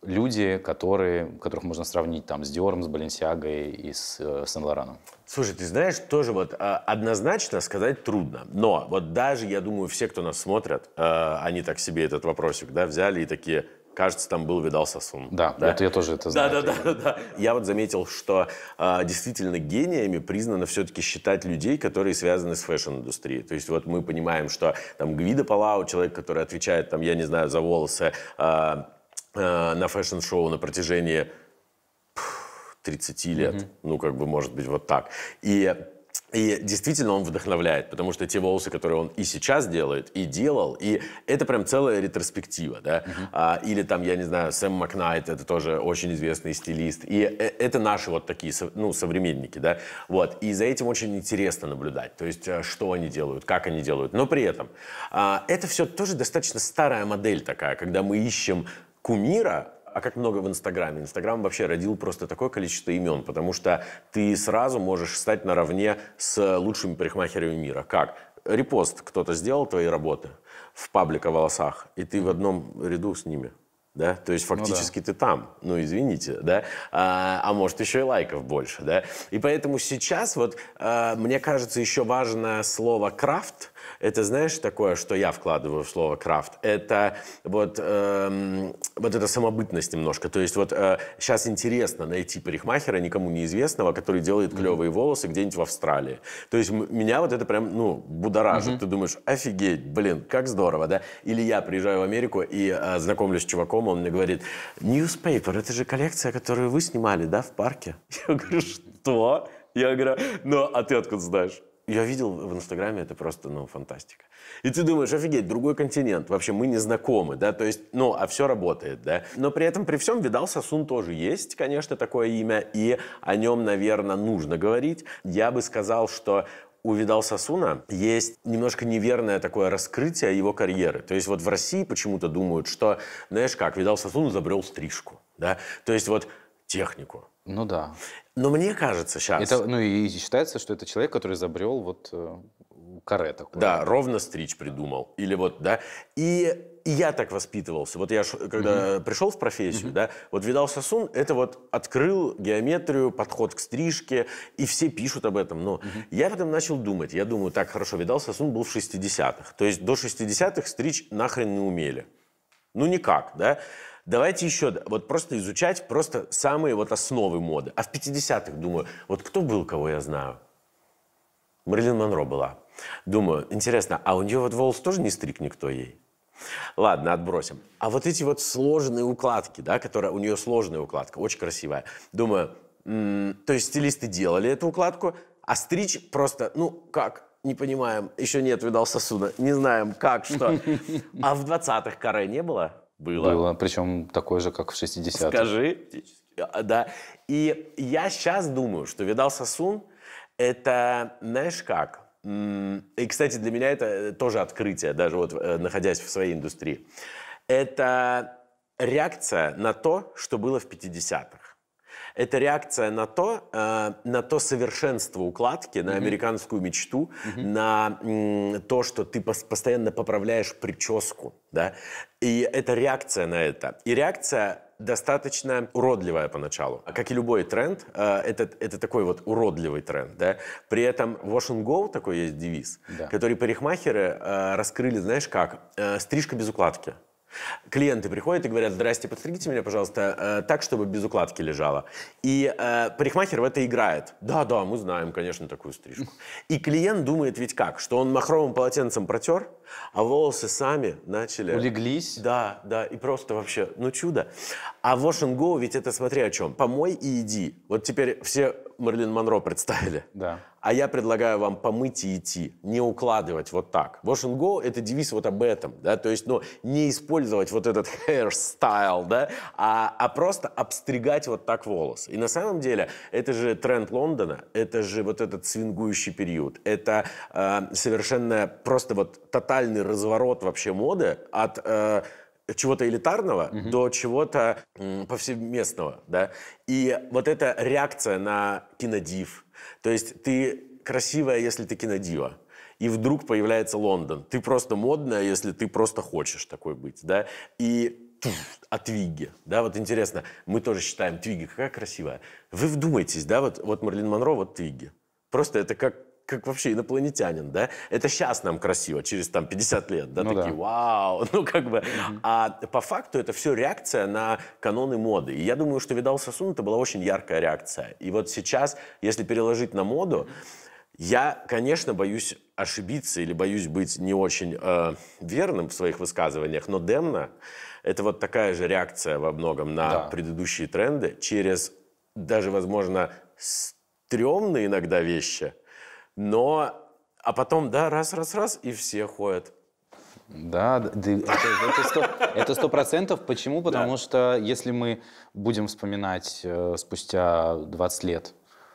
люди, которые, которых можно сравнить там с Диором, с Баленсиагой и с э, Сен-Лораном. Слушай, ты знаешь, тоже вот а, однозначно сказать трудно, но вот даже, я думаю, все, кто нас смотрят, э, они так себе этот вопросик, да, взяли и такие, кажется, там был Видал Сосун. Да, да? Это я тоже это знаю. Да, да, да, да, Я вот заметил, что э, действительно гениями признано все-таки считать людей, которые связаны с фэшн-индустрией. То есть вот мы понимаем, что там Гвида Палау, человек, который отвечает, там, я не знаю, за волосы э, э, на фэшн-шоу на протяжении 30 лет, mm-hmm. ну, как бы, может быть, вот так. И и действительно он вдохновляет, потому что те волосы, которые он и сейчас делает, и делал, и это прям целая ретроспектива, да. Uh-huh. А, или там, я не знаю, Сэм Макнайт, это тоже очень известный стилист. И э, это наши вот такие, ну, современники, да. Вот, и за этим очень интересно наблюдать, то есть э, что они делают, как они делают. Но при этом а, это все тоже достаточно старая модель такая, когда мы ищем кумира, а как много в Инстаграме? Инстаграм вообще родил просто такое количество имен, потому что ты сразу можешь стать наравне с лучшими парикмахерами мира. Как? Репост кто-то сделал твои работы в паблик о волосах, и ты в одном ряду с ними. Да? То есть фактически ну, да. ты там, ну извините, да, а, а может еще и лайков больше, да. И поэтому сейчас вот а, мне кажется еще важное слово крафт, это знаешь такое, что я вкладываю в слово крафт? Это вот, эм, вот эта самобытность немножко. То есть вот э, сейчас интересно найти парикмахера никому неизвестного, который делает клевые mm-hmm. волосы где-нибудь в Австралии. То есть меня вот это прям, ну, будоражит. Mm-hmm. Ты думаешь, офигеть, блин, как здорово, да? Или я приезжаю в Америку и э, знакомлюсь с чуваком, он мне говорит, Newspaper, это же коллекция, которую вы снимали, да, в парке? Я говорю, что? Я говорю, ну, а ты откуда знаешь? я видел в Инстаграме, это просто, ну, фантастика. И ты думаешь, офигеть, другой континент, вообще мы не знакомы, да, то есть, ну, а все работает, да. Но при этом, при всем, видал, Сосун тоже есть, конечно, такое имя, и о нем, наверное, нужно говорить. Я бы сказал, что у Видал Сосуна есть немножко неверное такое раскрытие его карьеры. То есть вот в России почему-то думают, что, знаешь как, Видал Сосун изобрел стрижку, да, то есть вот технику, ну да. Но мне кажется сейчас... Это, ну и считается, что это человек, который изобрел вот э, каре такое. Да, ровно стричь придумал. Или вот, да. И, и я так воспитывался. Вот я, когда mm-hmm. пришел в профессию, mm-hmm. да, вот Видал Сосун, это вот открыл геометрию, подход к стрижке, и все пишут об этом. Но mm-hmm. я потом начал думать. Я думаю, так, хорошо, Видал Сосун был в 60-х. То есть до 60-х стричь нахрен не умели. Ну никак, да. Давайте еще, вот просто изучать просто самые вот основы моды. А в 50-х, думаю, вот кто был, кого я знаю? Мэрилин Монро была. Думаю, интересно, а у нее вот волос тоже не стриг никто ей? Ладно, отбросим. А вот эти вот сложные укладки, да, которая у нее сложная укладка, очень красивая. Думаю, м -м, то есть стилисты делали эту укладку, а стричь просто, ну как, не понимаем, еще нет, видал сосуда, не знаем как, что. А в 20-х каре не было? Было. Было, причем такое же, как в 60-х. Скажи. А, да. И я сейчас думаю, что Видал Сосун – это, знаешь как, и, кстати, для меня это э, тоже открытие, даже вот э, находясь в своей индустрии. Это реакция на то, что было в 50-х это реакция на то, э, на то совершенство укладки, на mm американскую мечту, mm на м, то, что ты пос- постоянно поправляешь прическу, да, и это реакция на это. И реакция достаточно уродливая поначалу. А как и любой тренд, э, это, это такой вот уродливый тренд. Да? При этом wash and go такой есть девиз, да. который парикмахеры э, раскрыли, знаешь как, э, стрижка без укладки. Клиенты приходят и говорят, здрасте, подстригите меня, пожалуйста, э, так, чтобы без укладки лежала. И э, парикмахер в это играет. Да-да, мы знаем, конечно, такую стрижку. И клиент думает ведь как, что он махровым полотенцем протер, а волосы сами начали... Улеглись? Да, да, и просто вообще, ну чудо. А wash and go ведь это смотри о чем. Помой и иди. Вот теперь все Мерлин Монро представили. Да. А я предлагаю вам помыть и идти, не укладывать вот так. Wash and go – это девиз вот об этом, да, то есть, ну, не использовать вот этот hairstyle, да, а, а просто обстригать вот так волосы. И на самом деле это же тренд Лондона, это же вот этот свингующий период, это э, совершенно просто вот тотальный разворот вообще моды от… Э, чего-то элитарного угу. до чего-то повсеместного, да. И вот эта реакция на кинодив, то есть ты красивая, если ты кинодива, и вдруг появляется Лондон. Ты просто модная, если ты просто хочешь такой быть, да. И о а Твигге, да, вот интересно, мы тоже считаем Твигги, какая красивая. Вы вдумайтесь, да, вот, вот Марлин Монро, вот Твигги. Просто это как как вообще инопланетянин, да? Это сейчас нам красиво, через там 50 лет, да, ну, такие, да. вау, ну как бы. А по факту это все реакция на каноны моды. И я думаю, что «Видал сосун» это была очень яркая реакция. И вот сейчас, если переложить на моду, я, конечно, боюсь ошибиться или боюсь быть не очень э, верным в своих высказываниях, но Демна — это вот такая же реакция во многом на да. предыдущие тренды через даже, возможно, стрёмные иногда вещи — но, а потом, да, раз-раз-раз, и все ходят. Да, это сто процентов. Почему? Потому да. что если мы будем вспоминать э, спустя 20 лет,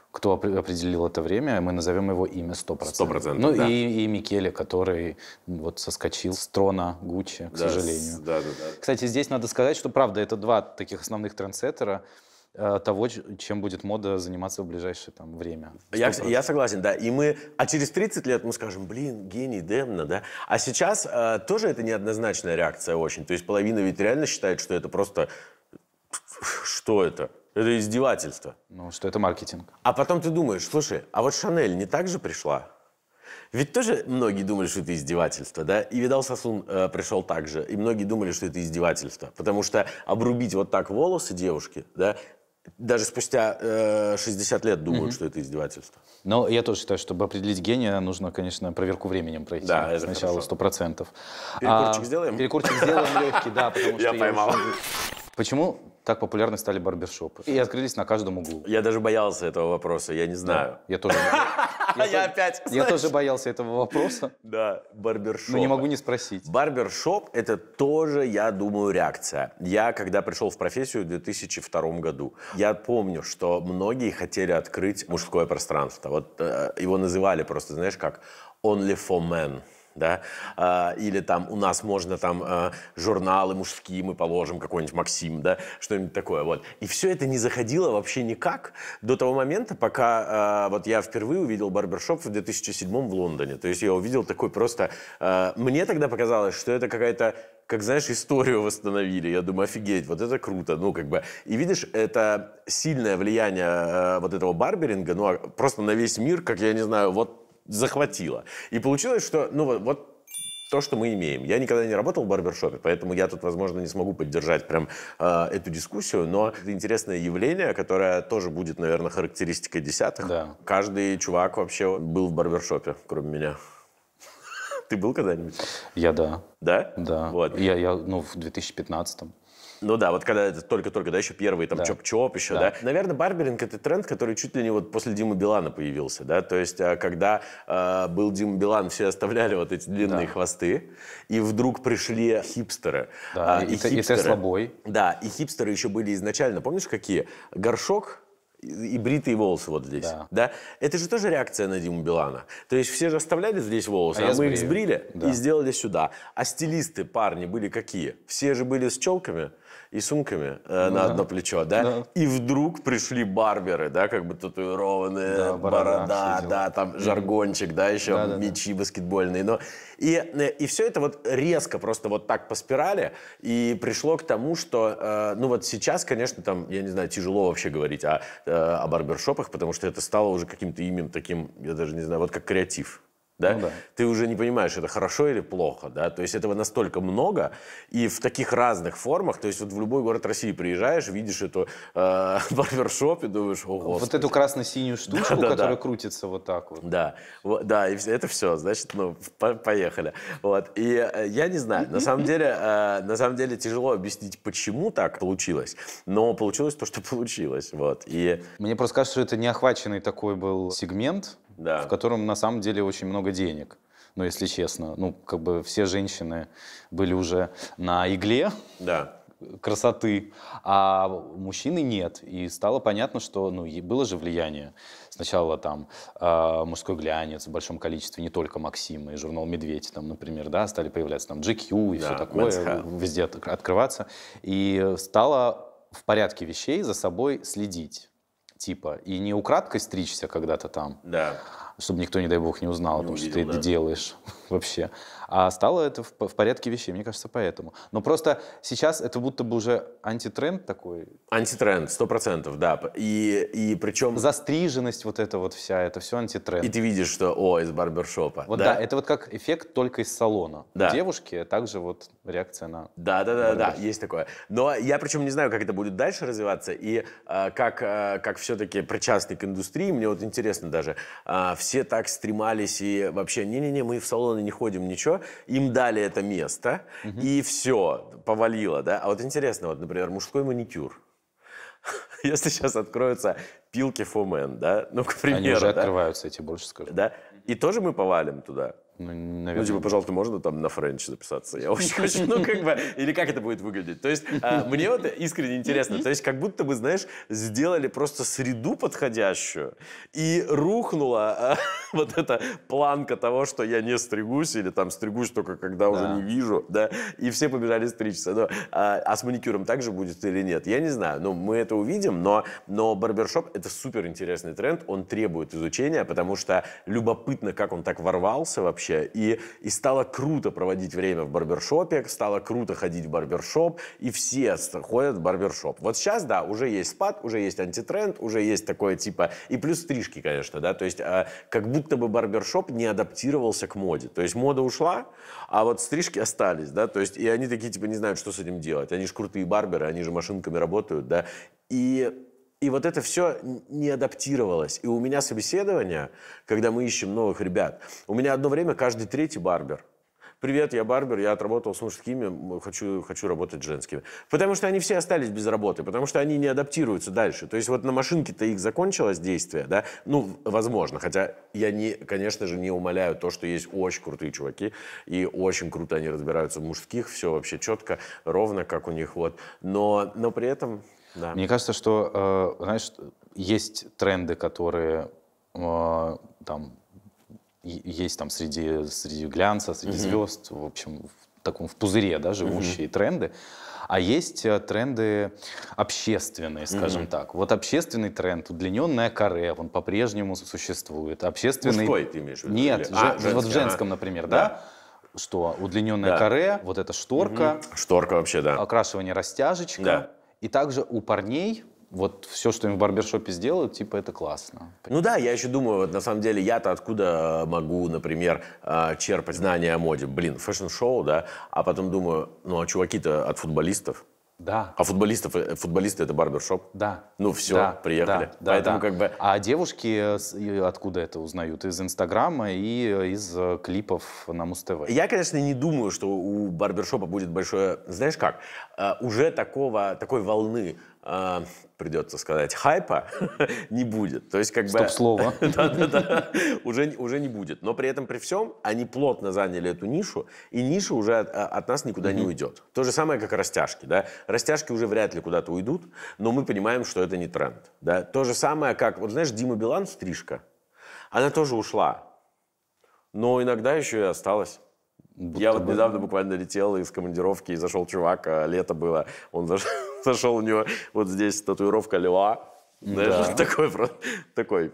кто определил это время, мы назовем его имя сто процентов. Ну да. и, и Микеле, который вот соскочил с трона Гуччи, к да, сожалению. да, да, да. Кстати, здесь надо сказать, что правда, это два таких основных трендсеттера – Э, того, чем будет мода заниматься в ближайшее там, время. Я, я согласен, да. И мы, а через 30 лет мы скажем, блин, гений Демна, да. А сейчас э, тоже это неоднозначная реакция очень. То есть половина ведь реально считает, что это просто... Что это? Это издевательство. Ну, что это маркетинг. А потом ты думаешь, слушай, а вот Шанель не так же пришла? Ведь тоже многие думали, что это издевательство, да? И Видал Сосун э, пришел так же, и многие думали, что это издевательство. Потому что обрубить вот так волосы девушки, да, даже спустя э, 60 лет думают, угу. что это издевательство. Но я тоже считаю, чтобы определить гения, нужно, конечно, проверку временем пройти. Да, это Сначала сто процентов. Перекурчик а, сделаем? Перекурчик сделаем легкий, да, потому что... Я поймал. Почему так популярны стали барбершопы. И открылись на каждом углу. Я даже боялся этого вопроса, я не знаю. Да, я тоже. Я опять. Я тоже боялся этого вопроса. Да, барбершоп. Но не могу не спросить. Барбершоп – это тоже, я думаю, реакция. Я, когда пришел в профессию в 2002 году, я помню, что многие хотели открыть мужское пространство. Вот э, его называли просто, знаешь, как «only for men» да, а, или там у нас можно там а, журналы мужские мы положим, какой-нибудь Максим, да, что-нибудь такое, вот. И все это не заходило вообще никак до того момента, пока а, вот я впервые увидел барбершоп в 2007 в Лондоне, то есть я увидел такой просто, мне тогда показалось, что это какая-то как, знаешь, историю восстановили. Я думаю, офигеть, вот это круто. Ну, как бы... И видишь, это сильное влияние э, вот этого барберинга, ну, просто на весь мир, как, я не знаю, вот захватило. И получилось, что, ну, вот то, что мы имеем. Я никогда не работал в барбершопе, поэтому я тут, возможно, не смогу поддержать прям э, эту дискуссию, но это интересное явление, которое тоже будет, наверное, характеристикой десятых. Да. Каждый чувак вообще был в барбершопе, кроме меня. Ты был когда-нибудь? Я да. Да? Да. Вот. Я, я ну, в 2015-м. Ну да, вот когда это только-только, да, еще первый, там, чоп-чоп еще, да. да. Наверное, барберинг — это тренд, который чуть ли не вот после Димы Билана появился, да, то есть а, когда э, был Дима Билан, все оставляли вот эти длинные да. хвосты, и вдруг пришли хипстеры. Да, а, и, и, хипстеры, и Тесла Да, и хипстеры еще были изначально, помнишь, какие? Горшок, и бритые волосы вот здесь, да. да? Это же тоже реакция на Диму Билана. То есть все же оставляли здесь волосы, а, а мы сбрили. их сбрили да. и сделали сюда. А стилисты, парни, были какие? Все же были с челками, и сумками э, ну, на да. одно плечо, да? да? И вдруг пришли барберы, да, как бы татуированные, да, борода, борода да, там жаргончик, да, еще да, да, мячи да. баскетбольные. Но... И, э, и все это вот резко просто вот так по спирали, и пришло к тому, что, э, ну вот сейчас, конечно, там, я не знаю, тяжело вообще говорить о, э, о барбершопах, потому что это стало уже каким-то именем таким, я даже не знаю, вот как креатив да? Ну, да. Ты уже не понимаешь, это хорошо или плохо, да? То есть этого настолько много и в таких разных формах. То есть вот в любой город России приезжаешь, видишь эту э, барбершоп и думаешь, ого, Вот эту красно-синюю штучку, да, да, которая да. крутится вот так вот. Да, вот, да, и это все, значит, ну по поехали. Вот и э, я не знаю, на самом деле, э, на самом деле тяжело объяснить, почему так получилось, но получилось то, что получилось, вот. И мне просто кажется, что это неохваченный такой был сегмент да. в котором на самом деле очень много денег. Ну, если честно, ну, как бы все женщины были уже на игле. Да красоты, а мужчины нет. И стало понятно, что ну, было же влияние. Сначала там э, мужской глянец в большом количестве, не только Максима и журнал «Медведь», там, например, да, стали появляться там GQ и да, все такое, везде открываться. И стало в порядке вещей за собой следить типа. И не украдкой стричься когда-то там. Да. Чтобы никто, не дай бог, не узнал не о том, увидел, что ты да. делаешь вообще. А стало это в, в порядке вещей, мне кажется, поэтому. Но просто сейчас это будто бы уже антитренд такой. Антитренд, сто процентов, да. И, и причем... Застриженность вот эта вот вся, это все антитренд. И ты видишь, что, о, из барбершопа. Вот да, да это вот как эффект только из салона. Да. девушки также вот реакция на... Да-да-да, да, есть такое. Но я причем не знаю, как это будет дальше развиваться и э, как, э, как все-таки причастный к индустрии, мне вот интересно даже, а, все так стремались и вообще, не-не-не, мы в салоны не ходим, ничего, им дали это место, угу. и все, повалило, да? А вот интересно, вот, например, мужской маникюр, если сейчас откроются пилки Фомен, да, ну, к примеру. Они уже да? открываются, эти больше скажу. Да, и тоже мы повалим туда. Ну, наверное. ну, типа, пожалуйста, можно там на френч записаться? Я очень хочу. Ну, как бы, или как это будет выглядеть? То есть, а, мне вот искренне интересно. То есть, как будто бы, знаешь, сделали просто среду подходящую, и рухнула а, вот эта планка того, что я не стригусь, или там стригусь только когда уже не вижу, да, и все побежали стричься. А, а, с маникюром также будет или нет? Я не знаю. Ну, мы это увидим, но, но барбершоп — это супер интересный тренд, он требует изучения, потому что любопытно, как он так ворвался вообще, вообще. И, и стало круто проводить время в барбершопе, стало круто ходить в барбершоп, и все ходят в барбершоп. Вот сейчас, да, уже есть спад, уже есть антитренд, уже есть такое типа... И плюс стрижки, конечно, да, то есть э, как будто бы барбершоп не адаптировался к моде. То есть мода ушла, а вот стрижки остались, да, то есть и они такие типа не знают, что с этим делать. Они же крутые барберы, они же машинками работают, да. И и вот это все не адаптировалось. И у меня собеседование, когда мы ищем новых ребят, у меня одно время каждый третий барбер – привет, я барбер, я отработал с мужскими, хочу, хочу работать с женскими. Потому что они все остались без работы, потому что они не адаптируются дальше. То есть вот на машинке-то их закончилось действие, да? Ну, возможно, хотя я, не, конечно же, не умоляю то, что есть очень крутые чуваки, и очень круто они разбираются в мужских, все вообще четко, ровно, как у них вот. Но, но при этом да. Мне кажется, что, э, знаешь, есть тренды, которые э, там есть там среди, среди глянца, среди mm-hmm. звезд, в общем, в таком в пузыре, да, живущие mm-hmm. тренды. А есть э, тренды общественные, скажем mm-hmm. так. Вот общественный тренд, удлиненное каре, он по-прежнему существует. Общественный... Мужской ты имеешь в виду? Нет, а, же... вот в женском, например, да? да? Что, удлиненное да. каре, вот эта шторка. Mm-hmm. Шторка вообще, да. Окрашивание растяжечка. Да и также у парней вот все, что им в барбершопе сделают, типа это классно. Ну да, я еще думаю, вот на самом деле я-то откуда э, могу, например, э, черпать знания о моде? Блин, фэшн-шоу, да? А потом думаю, ну а чуваки-то от футболистов, да. А футболистов, э, футболисты это барбершоп? Да. Ну все, да, приехали. Да, Поэтому да. как бы... А девушки откуда это узнают? Из Инстаграма и э, из э, клипов на Муз-ТВ? Я, конечно, не думаю, что у барбершопа будет большое... Знаешь как? Уже такого, такой волны э, а, придется сказать, хайпа не будет. То есть как бы Стоп, слово. уже, уже не будет. Но при этом, при всем, они плотно заняли эту нишу, и ниша уже от, а, нас никуда не уйдет. То же самое, как растяжки. Да? Растяжки уже вряд ли куда-то уйдут, но мы понимаем, что это не тренд. Да? То же самое, как, вот знаешь, Дима Билан, стрижка, она тоже ушла, но иногда еще и осталась. Будто я вот бы... недавно буквально летел из командировки, и зашел чувак, а лето было, он зашел, нашел у него вот здесь татуировка льва. Знаешь, да. такой, такой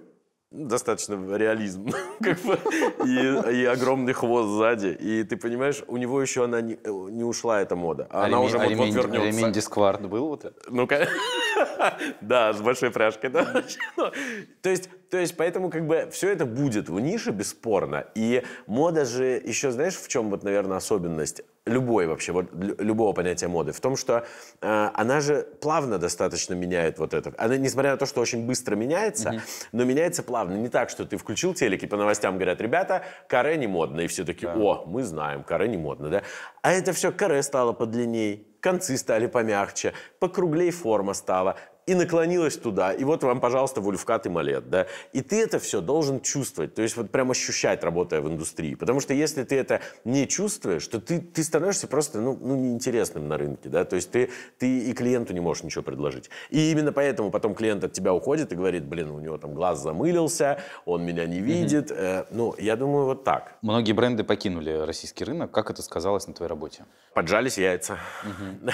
достаточно реализм, как бы, и, и огромный хвост сзади. И ты понимаешь, у него еще она не, э, не ушла, эта мода. А она уже вот-вот вот вернется. Ремень Дисквард был вот это? Ну-ка. Да, с большой пряжкой, да. Ну, то есть, то есть, поэтому как бы все это будет в нише, бесспорно. И мода же еще, знаешь, в чем вот, наверное, особенность? любой вообще, вот любого понятия моды, в том, что э, она же плавно достаточно меняет вот это. Она, несмотря на то, что очень быстро меняется, mm -hmm. но меняется плавно. Не так, что ты включил телек и по новостям говорят, ребята, каре не модно. И все таки да. о, мы знаем, каре не модно, да? А это все каре стало подлинней, концы стали помягче, покруглей форма стала, и наклонилась туда, и вот вам, пожалуйста, вульфкат и малет, да. И ты это все должен чувствовать, то есть вот прям ощущать, работая в индустрии. Потому что если ты это не чувствуешь, то ты, ты становишься просто, ну, ну, неинтересным на рынке, да. То есть ты, ты и клиенту не можешь ничего предложить. И именно поэтому потом клиент от тебя уходит и говорит, блин, у него там глаз замылился, он меня не видит. Mm-hmm. Э, ну, я думаю, вот так. Многие бренды покинули российский рынок. Как это сказалось на твоей работе? Поджались яйца.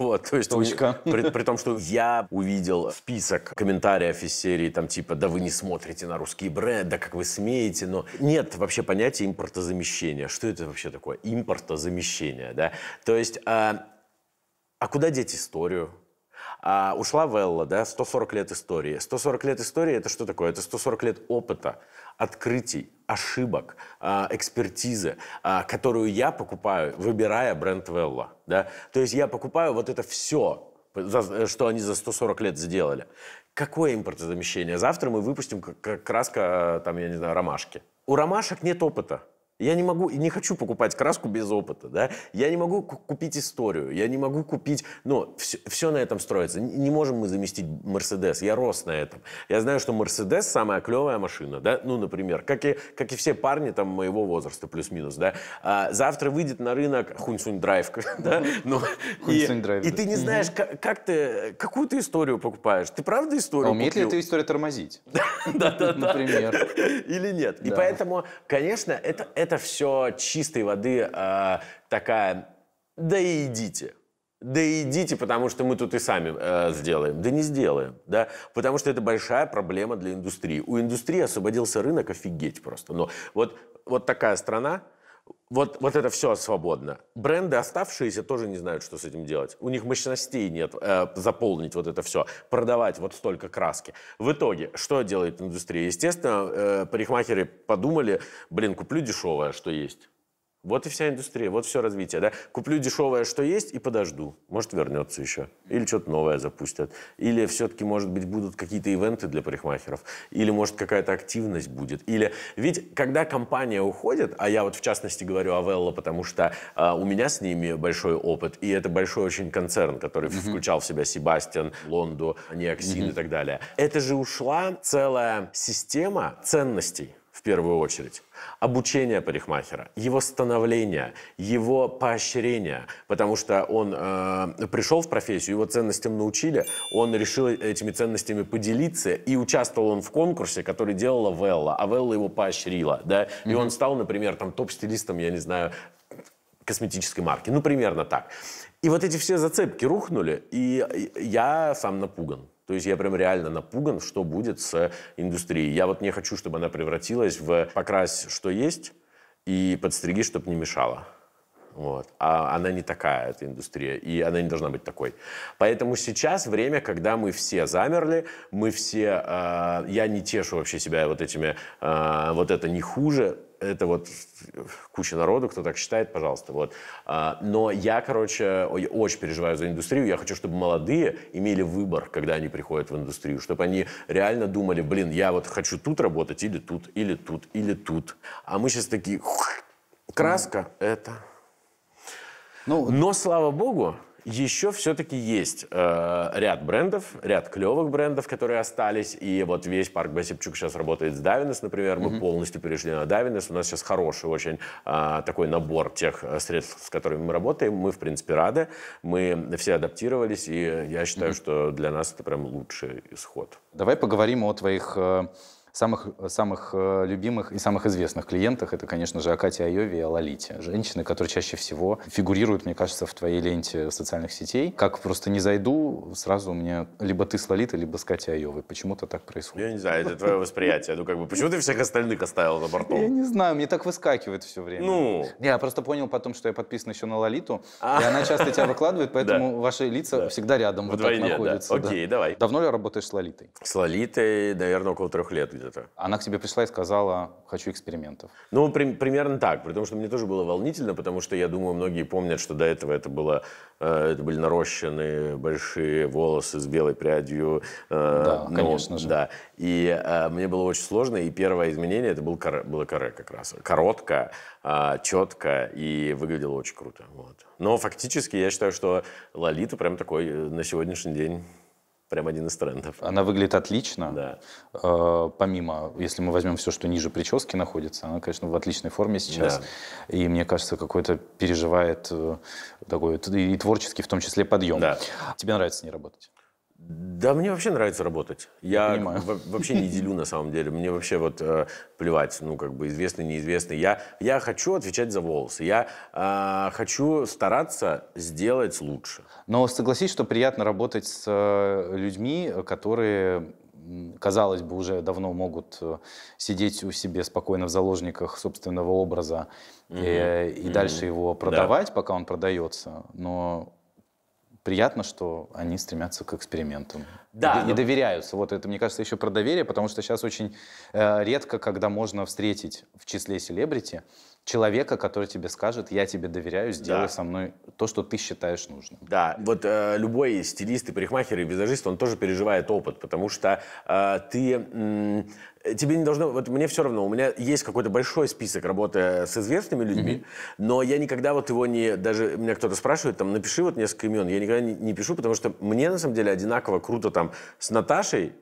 Вот, то есть Точка. При, при том, что я увидел список комментариев из серии там типа «Да вы не смотрите на русские бренды, как вы смеете», но нет вообще понятия импортозамещения. Что это вообще такое? Импортозамещение, да? То есть, а, а куда деть историю? А ушла Велла, да, 140 лет истории. 140 лет истории – это что такое? Это 140 лет опыта, открытий, ошибок, а, экспертизы, а, которую я покупаю, выбирая бренд Велла. Да? То есть я покупаю вот это все, что они за 140 лет сделали. Какое импортозамещение? Завтра мы выпустим краска, а, там, я не знаю, ромашки. У ромашек нет опыта. Я не могу и не хочу покупать краску без опыта, да? Я не могу купить историю, я не могу купить... Ну, все, все на этом строится. Не, не можем мы заместить Мерседес, я рос на этом. Я знаю, что Мерседес самая клевая машина, да? Ну, например, как и, как и все парни там моего возраста, плюс-минус, да? А завтра выйдет на рынок Хунсунь Драйв, да? Ну, и, драйв, и ты не знаешь, как, ты, какую ты историю покупаешь? Ты правда историю А умеет ли эта история тормозить? Да-да-да. Например. Или нет. И поэтому, конечно, это это все чистой воды э, такая «да и идите». Да идите, потому что мы тут и сами э, сделаем. Да не сделаем, да, потому что это большая проблема для индустрии. У индустрии освободился рынок, офигеть просто. Но вот, вот такая страна, вот, вот это все свободно. Бренды, оставшиеся, тоже не знают, что с этим делать. У них мощностей нет э, заполнить вот это все, продавать вот столько краски. В итоге, что делает индустрия? Естественно, э, парикмахеры подумали, блин, куплю дешевое, а что есть. Вот и вся индустрия, вот все развитие. Да? Куплю дешевое, что есть, и подожду. Может, вернется еще. Или что-то новое запустят. Или все-таки, может быть, будут какие-то ивенты для парикмахеров. Или, может, какая-то активность будет. Или, ведь, когда компания уходит, а я вот в частности говорю о Велло, потому что а, у меня с ними большой опыт, и это большой очень концерн, который mm-hmm. включал в себя Себастьян, Лонду, Неоксин mm-hmm. и так далее. Это же ушла целая система ценностей в первую очередь. Обучение парикмахера, его становление, его поощрение, потому что он э, пришел в профессию, его ценностям научили, он решил этими ценностями поделиться, и участвовал он в конкурсе, который делала Велла, а Велла его поощрила, да, mm-hmm. и он стал, например, там топ-стилистом, я не знаю, косметической марки, ну, примерно так. И вот эти все зацепки рухнули, и я сам напуган. То есть я прям реально напуган, что будет с индустрией. Я вот не хочу, чтобы она превратилась в «покрась, что есть», и подстриги, чтобы не мешала. Вот. А она не такая, эта индустрия, и она не должна быть такой. Поэтому сейчас время, когда мы все замерли, мы все... Э, я не тешу вообще себя вот этими... Э, вот это не хуже это вот куча народу, кто так считает, пожалуйста. Вот. А, но я, короче, очень переживаю за индустрию. Я хочу, чтобы молодые имели выбор, когда они приходят в индустрию, чтобы они реально думали, блин, я вот хочу тут работать или тут, или тут, или тут. А мы сейчас такие, краска это. Ну, Но, слава богу, еще все-таки есть э, ряд брендов, ряд клевых брендов, которые остались. И вот весь парк Басипчук сейчас работает с Давинес, например. Мы mm-hmm. полностью перешли на Давинес. У нас сейчас хороший очень э, такой набор тех э, средств, с которыми мы работаем. Мы, в принципе, рады. Мы все адаптировались, и я считаю, mm-hmm. что для нас это прям лучший исход. Давай поговорим о твоих... Э Самых, э, самых э, любимых и самых известных клиентах это, конечно же, Акати Айови и Алалити. Женщины, которые чаще всего фигурируют, мне кажется, в твоей ленте социальных сетей. Как просто не зайду, сразу у меня либо ты с Лолитой, либо с Катей Айовой. Почему-то так происходит. Я не знаю, это твое восприятие. Ну, как бы, почему ты всех остальных оставил за бортом? Я не знаю, мне так выскакивает все время. Ну? Я просто понял потом, что я подписан еще на Лолиту, а. и она часто тебя выкладывает, поэтому ваши лица всегда рядом вот так находятся. Окей, давай. Давно ли работаешь с Лолитой? С Лолитой, наверное, около трех лет выглядит Она к тебе пришла и сказала, хочу экспериментов. Ну, при, примерно так, при том, что мне тоже было волнительно, потому что, я думаю, многие помнят, что до этого это, было, э, это были нарощенные большие волосы с белой прядью. Э, да, ну, конечно же. Да. И э, мне было очень сложно, и первое изменение это был каре, было каре как раз. Коротко, э, четко, и выглядело очень круто. Вот. Но фактически я считаю, что Лолита прям такой э, на сегодняшний день Прям один из трендов. Она выглядит отлично. Да. Э, помимо, если мы возьмем все, что ниже прически находится, она, конечно, в отличной форме сейчас. Да. И мне кажется, какой-то переживает э, такой и творческий, в том числе, подъем. Да. Тебе нравится с ней работать? Да, мне вообще нравится работать. Я, я вообще не делю на самом деле. Мне вообще вот э, плевать, ну как бы известный, неизвестный. Я я хочу отвечать за волосы. Я э, хочу стараться сделать лучше. Но согласись, что приятно работать с э, людьми, которые казалось бы, уже давно могут э, сидеть у себя спокойно в заложниках собственного образа mm-hmm. и, и mm-hmm. дальше его продавать, да. пока он продается. Но приятно, что они стремятся к экспериментам. Да. И, но... Ну. доверяются. Вот это, мне кажется, еще про доверие, потому что сейчас очень э, редко, когда можно встретить в числе селебрити человека, который тебе скажет, я тебе доверяю, сделай да. со мной то, что ты считаешь нужным. Да, вот э, любой стилист и парикмахер и визажист, он тоже переживает опыт, потому что э, ты... М- Э, тебе не должно... Вот мне все равно, у меня есть какой-то большой список работы э, с известными людьми, mm-hmm. но я никогда вот его не... Даже меня кто-то спрашивает, там, напиши вот несколько имен. Я никогда не, не пишу, потому что мне, на самом деле, одинаково круто там с Наташей,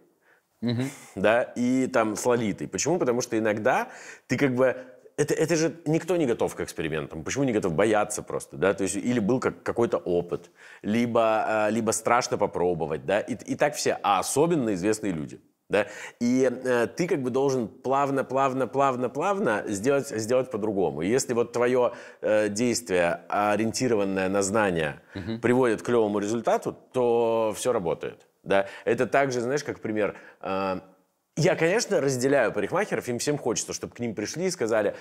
mm-hmm. да, и там с Лолитой. Почему? Потому что иногда ты как бы это, это же никто не готов к экспериментам. Почему не готов бояться просто, да? То есть или был как, какой-то опыт, либо, э, либо страшно попробовать, да? И, и так все, а особенно известные люди да, и э, ты как бы должен плавно, плавно, плавно, плавно сделать, сделать по-другому. И если вот твое э, действие, ориентированное на знания, угу. приводит к клевому результату, то все работает, да. Это также, знаешь, как пример, э, я, конечно, разделяю парикмахеров, им всем хочется, чтобы к ним пришли и сказали,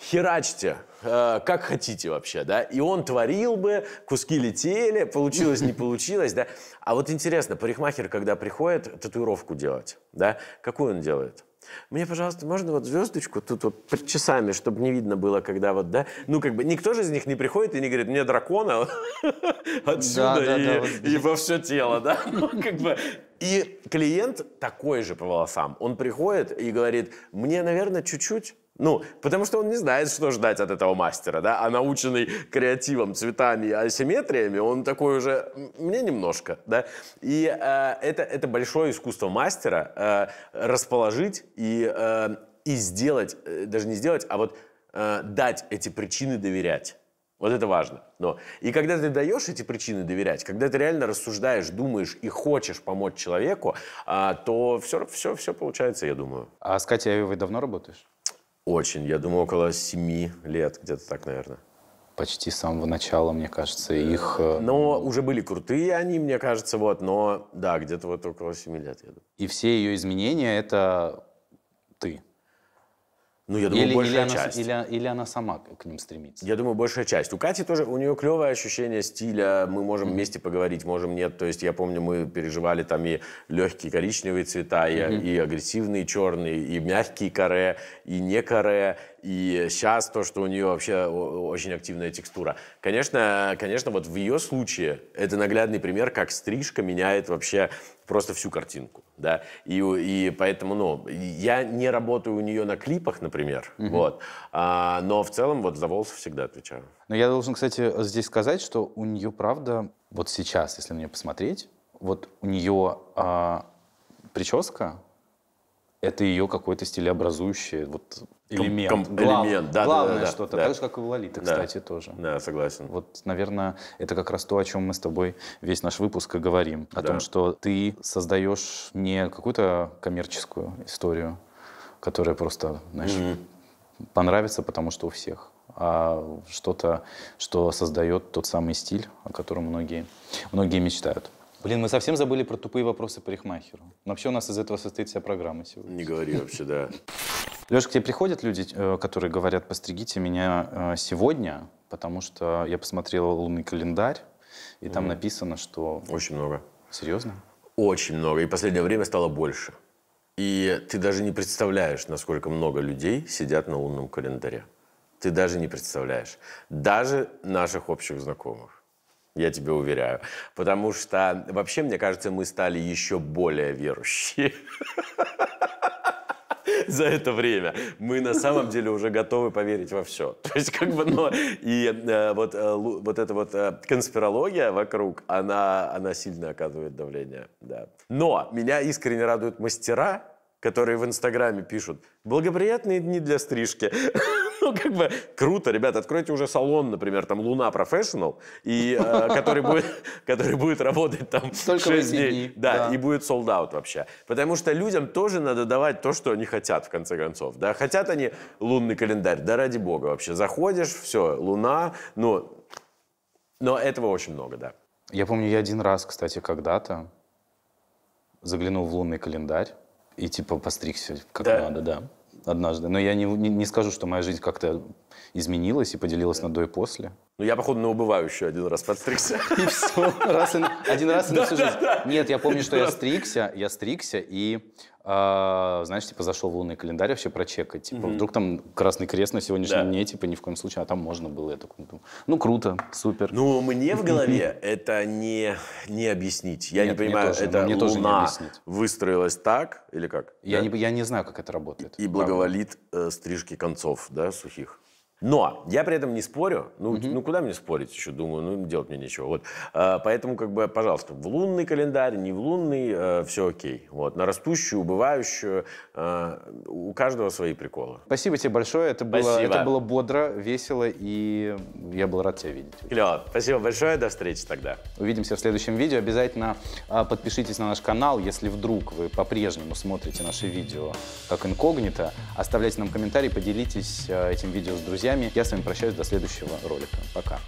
херачьте, э, как хотите вообще, да, и он творил бы, куски летели, получилось, не получилось, да. А вот интересно, парикмахер, когда приходит татуировку делать, да, какую он делает? Мне, пожалуйста, можно вот звездочку тут вот под часами, чтобы не видно было, когда вот, да? Ну, как бы никто же из них не приходит и не говорит, мне дракона отсюда и во все тело, да? Ну, как бы... И клиент такой же по волосам. Он приходит и говорит, мне, наверное, чуть-чуть ну, потому что он не знает, что ждать от этого мастера, да, а наученный креативом, цветами и асимметриями, он такой уже, мне немножко, да. И э, это, это большое искусство мастера э, расположить и, э, и сделать, э, даже не сделать, а вот э, дать эти причины доверять. Вот это важно. Но. И когда ты даешь эти причины доверять, когда ты реально рассуждаешь, думаешь и хочешь помочь человеку, а, то все, все, все получается, я думаю. А с Катей Авивой давно работаешь? Очень. Я думаю, около семи лет, где-то так, наверное. Почти с самого начала, мне кажется, их... Э, но уже были крутые они, мне кажется, вот, но да, где-то вот около семи лет, я думаю. И все ее изменения — это ты. Ну, я думаю, или, большая или часть. или, или она сама к ним стремится. Я думаю, большая часть. У Кати тоже, у нее клевое ощущение стиля, мы можем mm-hmm. вместе поговорить, можем нет. То есть я помню, мы переживали там и легкие коричневые цвета, и, mm-hmm. и агрессивные черные, и мягкие каре, и не каре, и сейчас то, что у нее вообще очень активная текстура. Конечно, конечно, вот в ее случае это наглядный пример, как стрижка меняет вообще просто всю картинку да, и, и поэтому, ну, я не работаю у нее на клипах, например, угу. вот, а, но в целом вот за волосы всегда отвечаю. Но я должен, кстати, здесь сказать, что у нее, правда, вот сейчас, если на нее посмотреть, вот у нее а, прическа это ее какой-то стилеобразующий вот элемент. Ком- Глав- элемент, да, главное да, да, что-то. Да. Так же, как и у Лолиты, да. кстати, тоже. Да, согласен. Вот, наверное, это как раз то, о чем мы с тобой весь наш выпуск и говорим. О да. том, что ты создаешь не какую-то коммерческую историю, которая просто, знаешь, mm-hmm. понравится, потому что у всех а что-то, что создает тот самый стиль, о котором многие, многие мечтают. Блин, мы совсем забыли про тупые вопросы парикмахеру. вообще у нас из этого состоит вся программа сегодня. Не говори вообще, да. Леш, к тебе приходят люди, э, которые говорят, постригите меня э, сегодня, потому что я посмотрел лунный календарь, и там написано, что... Очень много. Серьезно? Очень много. И последнее время стало больше. И ты даже не представляешь, насколько много людей сидят на лунном календаре. Ты даже не представляешь. Даже наших общих знакомых я тебе уверяю. Потому что вообще, мне кажется, мы стали еще более верующие за это время. Мы на самом деле уже готовы поверить во все. То есть как бы, но и э, вот, э, вот эта вот э, конспирология вокруг, она, она сильно оказывает давление, да. Но меня искренне радуют мастера, которые в Инстаграме пишут «Благоприятные дни для стрижки». ну, как бы, круто, ребят, откройте уже салон, например, там, Луна Профессионал, и э, который, будет, который будет работать там Только 6 дней. дней. Да, да, и будет sold out вообще. Потому что людям тоже надо давать то, что они хотят, в конце концов. Да, хотят они лунный календарь, да ради бога вообще. Заходишь, все, Луна, ну, но этого очень много, да. Я помню, я один раз, кстати, когда-то заглянул в лунный календарь и типа постригся как да. надо, да однажды. Но я не, не, не скажу, что моя жизнь как-то изменилась и поделилась на до и после. Ну, я, походу, на убывающую один раз подстригся. И все. Раз и, один раз и на всю жизнь. Нет, я помню, что я стригся, я стригся и, э, знаешь, типа зашел в лунный календарь вообще прочекать. Типа, вдруг там Красный Крест на сегодняшнем дне, типа, ни в коем случае, а там можно было. Я такой, ну, ну круто, супер. Ну, мне в голове это не, не объяснить. Я не понимаю, это мне луна выстроилась так или как? Я, не, я не знаю, как это работает. И благоволит э, стрижки концов, да, сухих. Но я при этом не спорю. Ну, угу. ну куда мне спорить еще? Думаю, ну делать мне нечего. Вот. Э, поэтому, как бы, пожалуйста, в лунный календарь, не в лунный, э, все окей. Вот. На растущую, убывающую. Э, у каждого свои приколы. Спасибо тебе большое. Это было, это было бодро, весело, и я был рад тебя видеть. Клево. Спасибо большое. До встречи тогда. Увидимся в следующем видео. Обязательно э, подпишитесь на наш канал, если вдруг вы по-прежнему смотрите наши видео как инкогнито. Оставляйте нам комментарии, поделитесь э, этим видео с друзьями новостями. Я с вами прощаюсь до следующего ролика. Пока.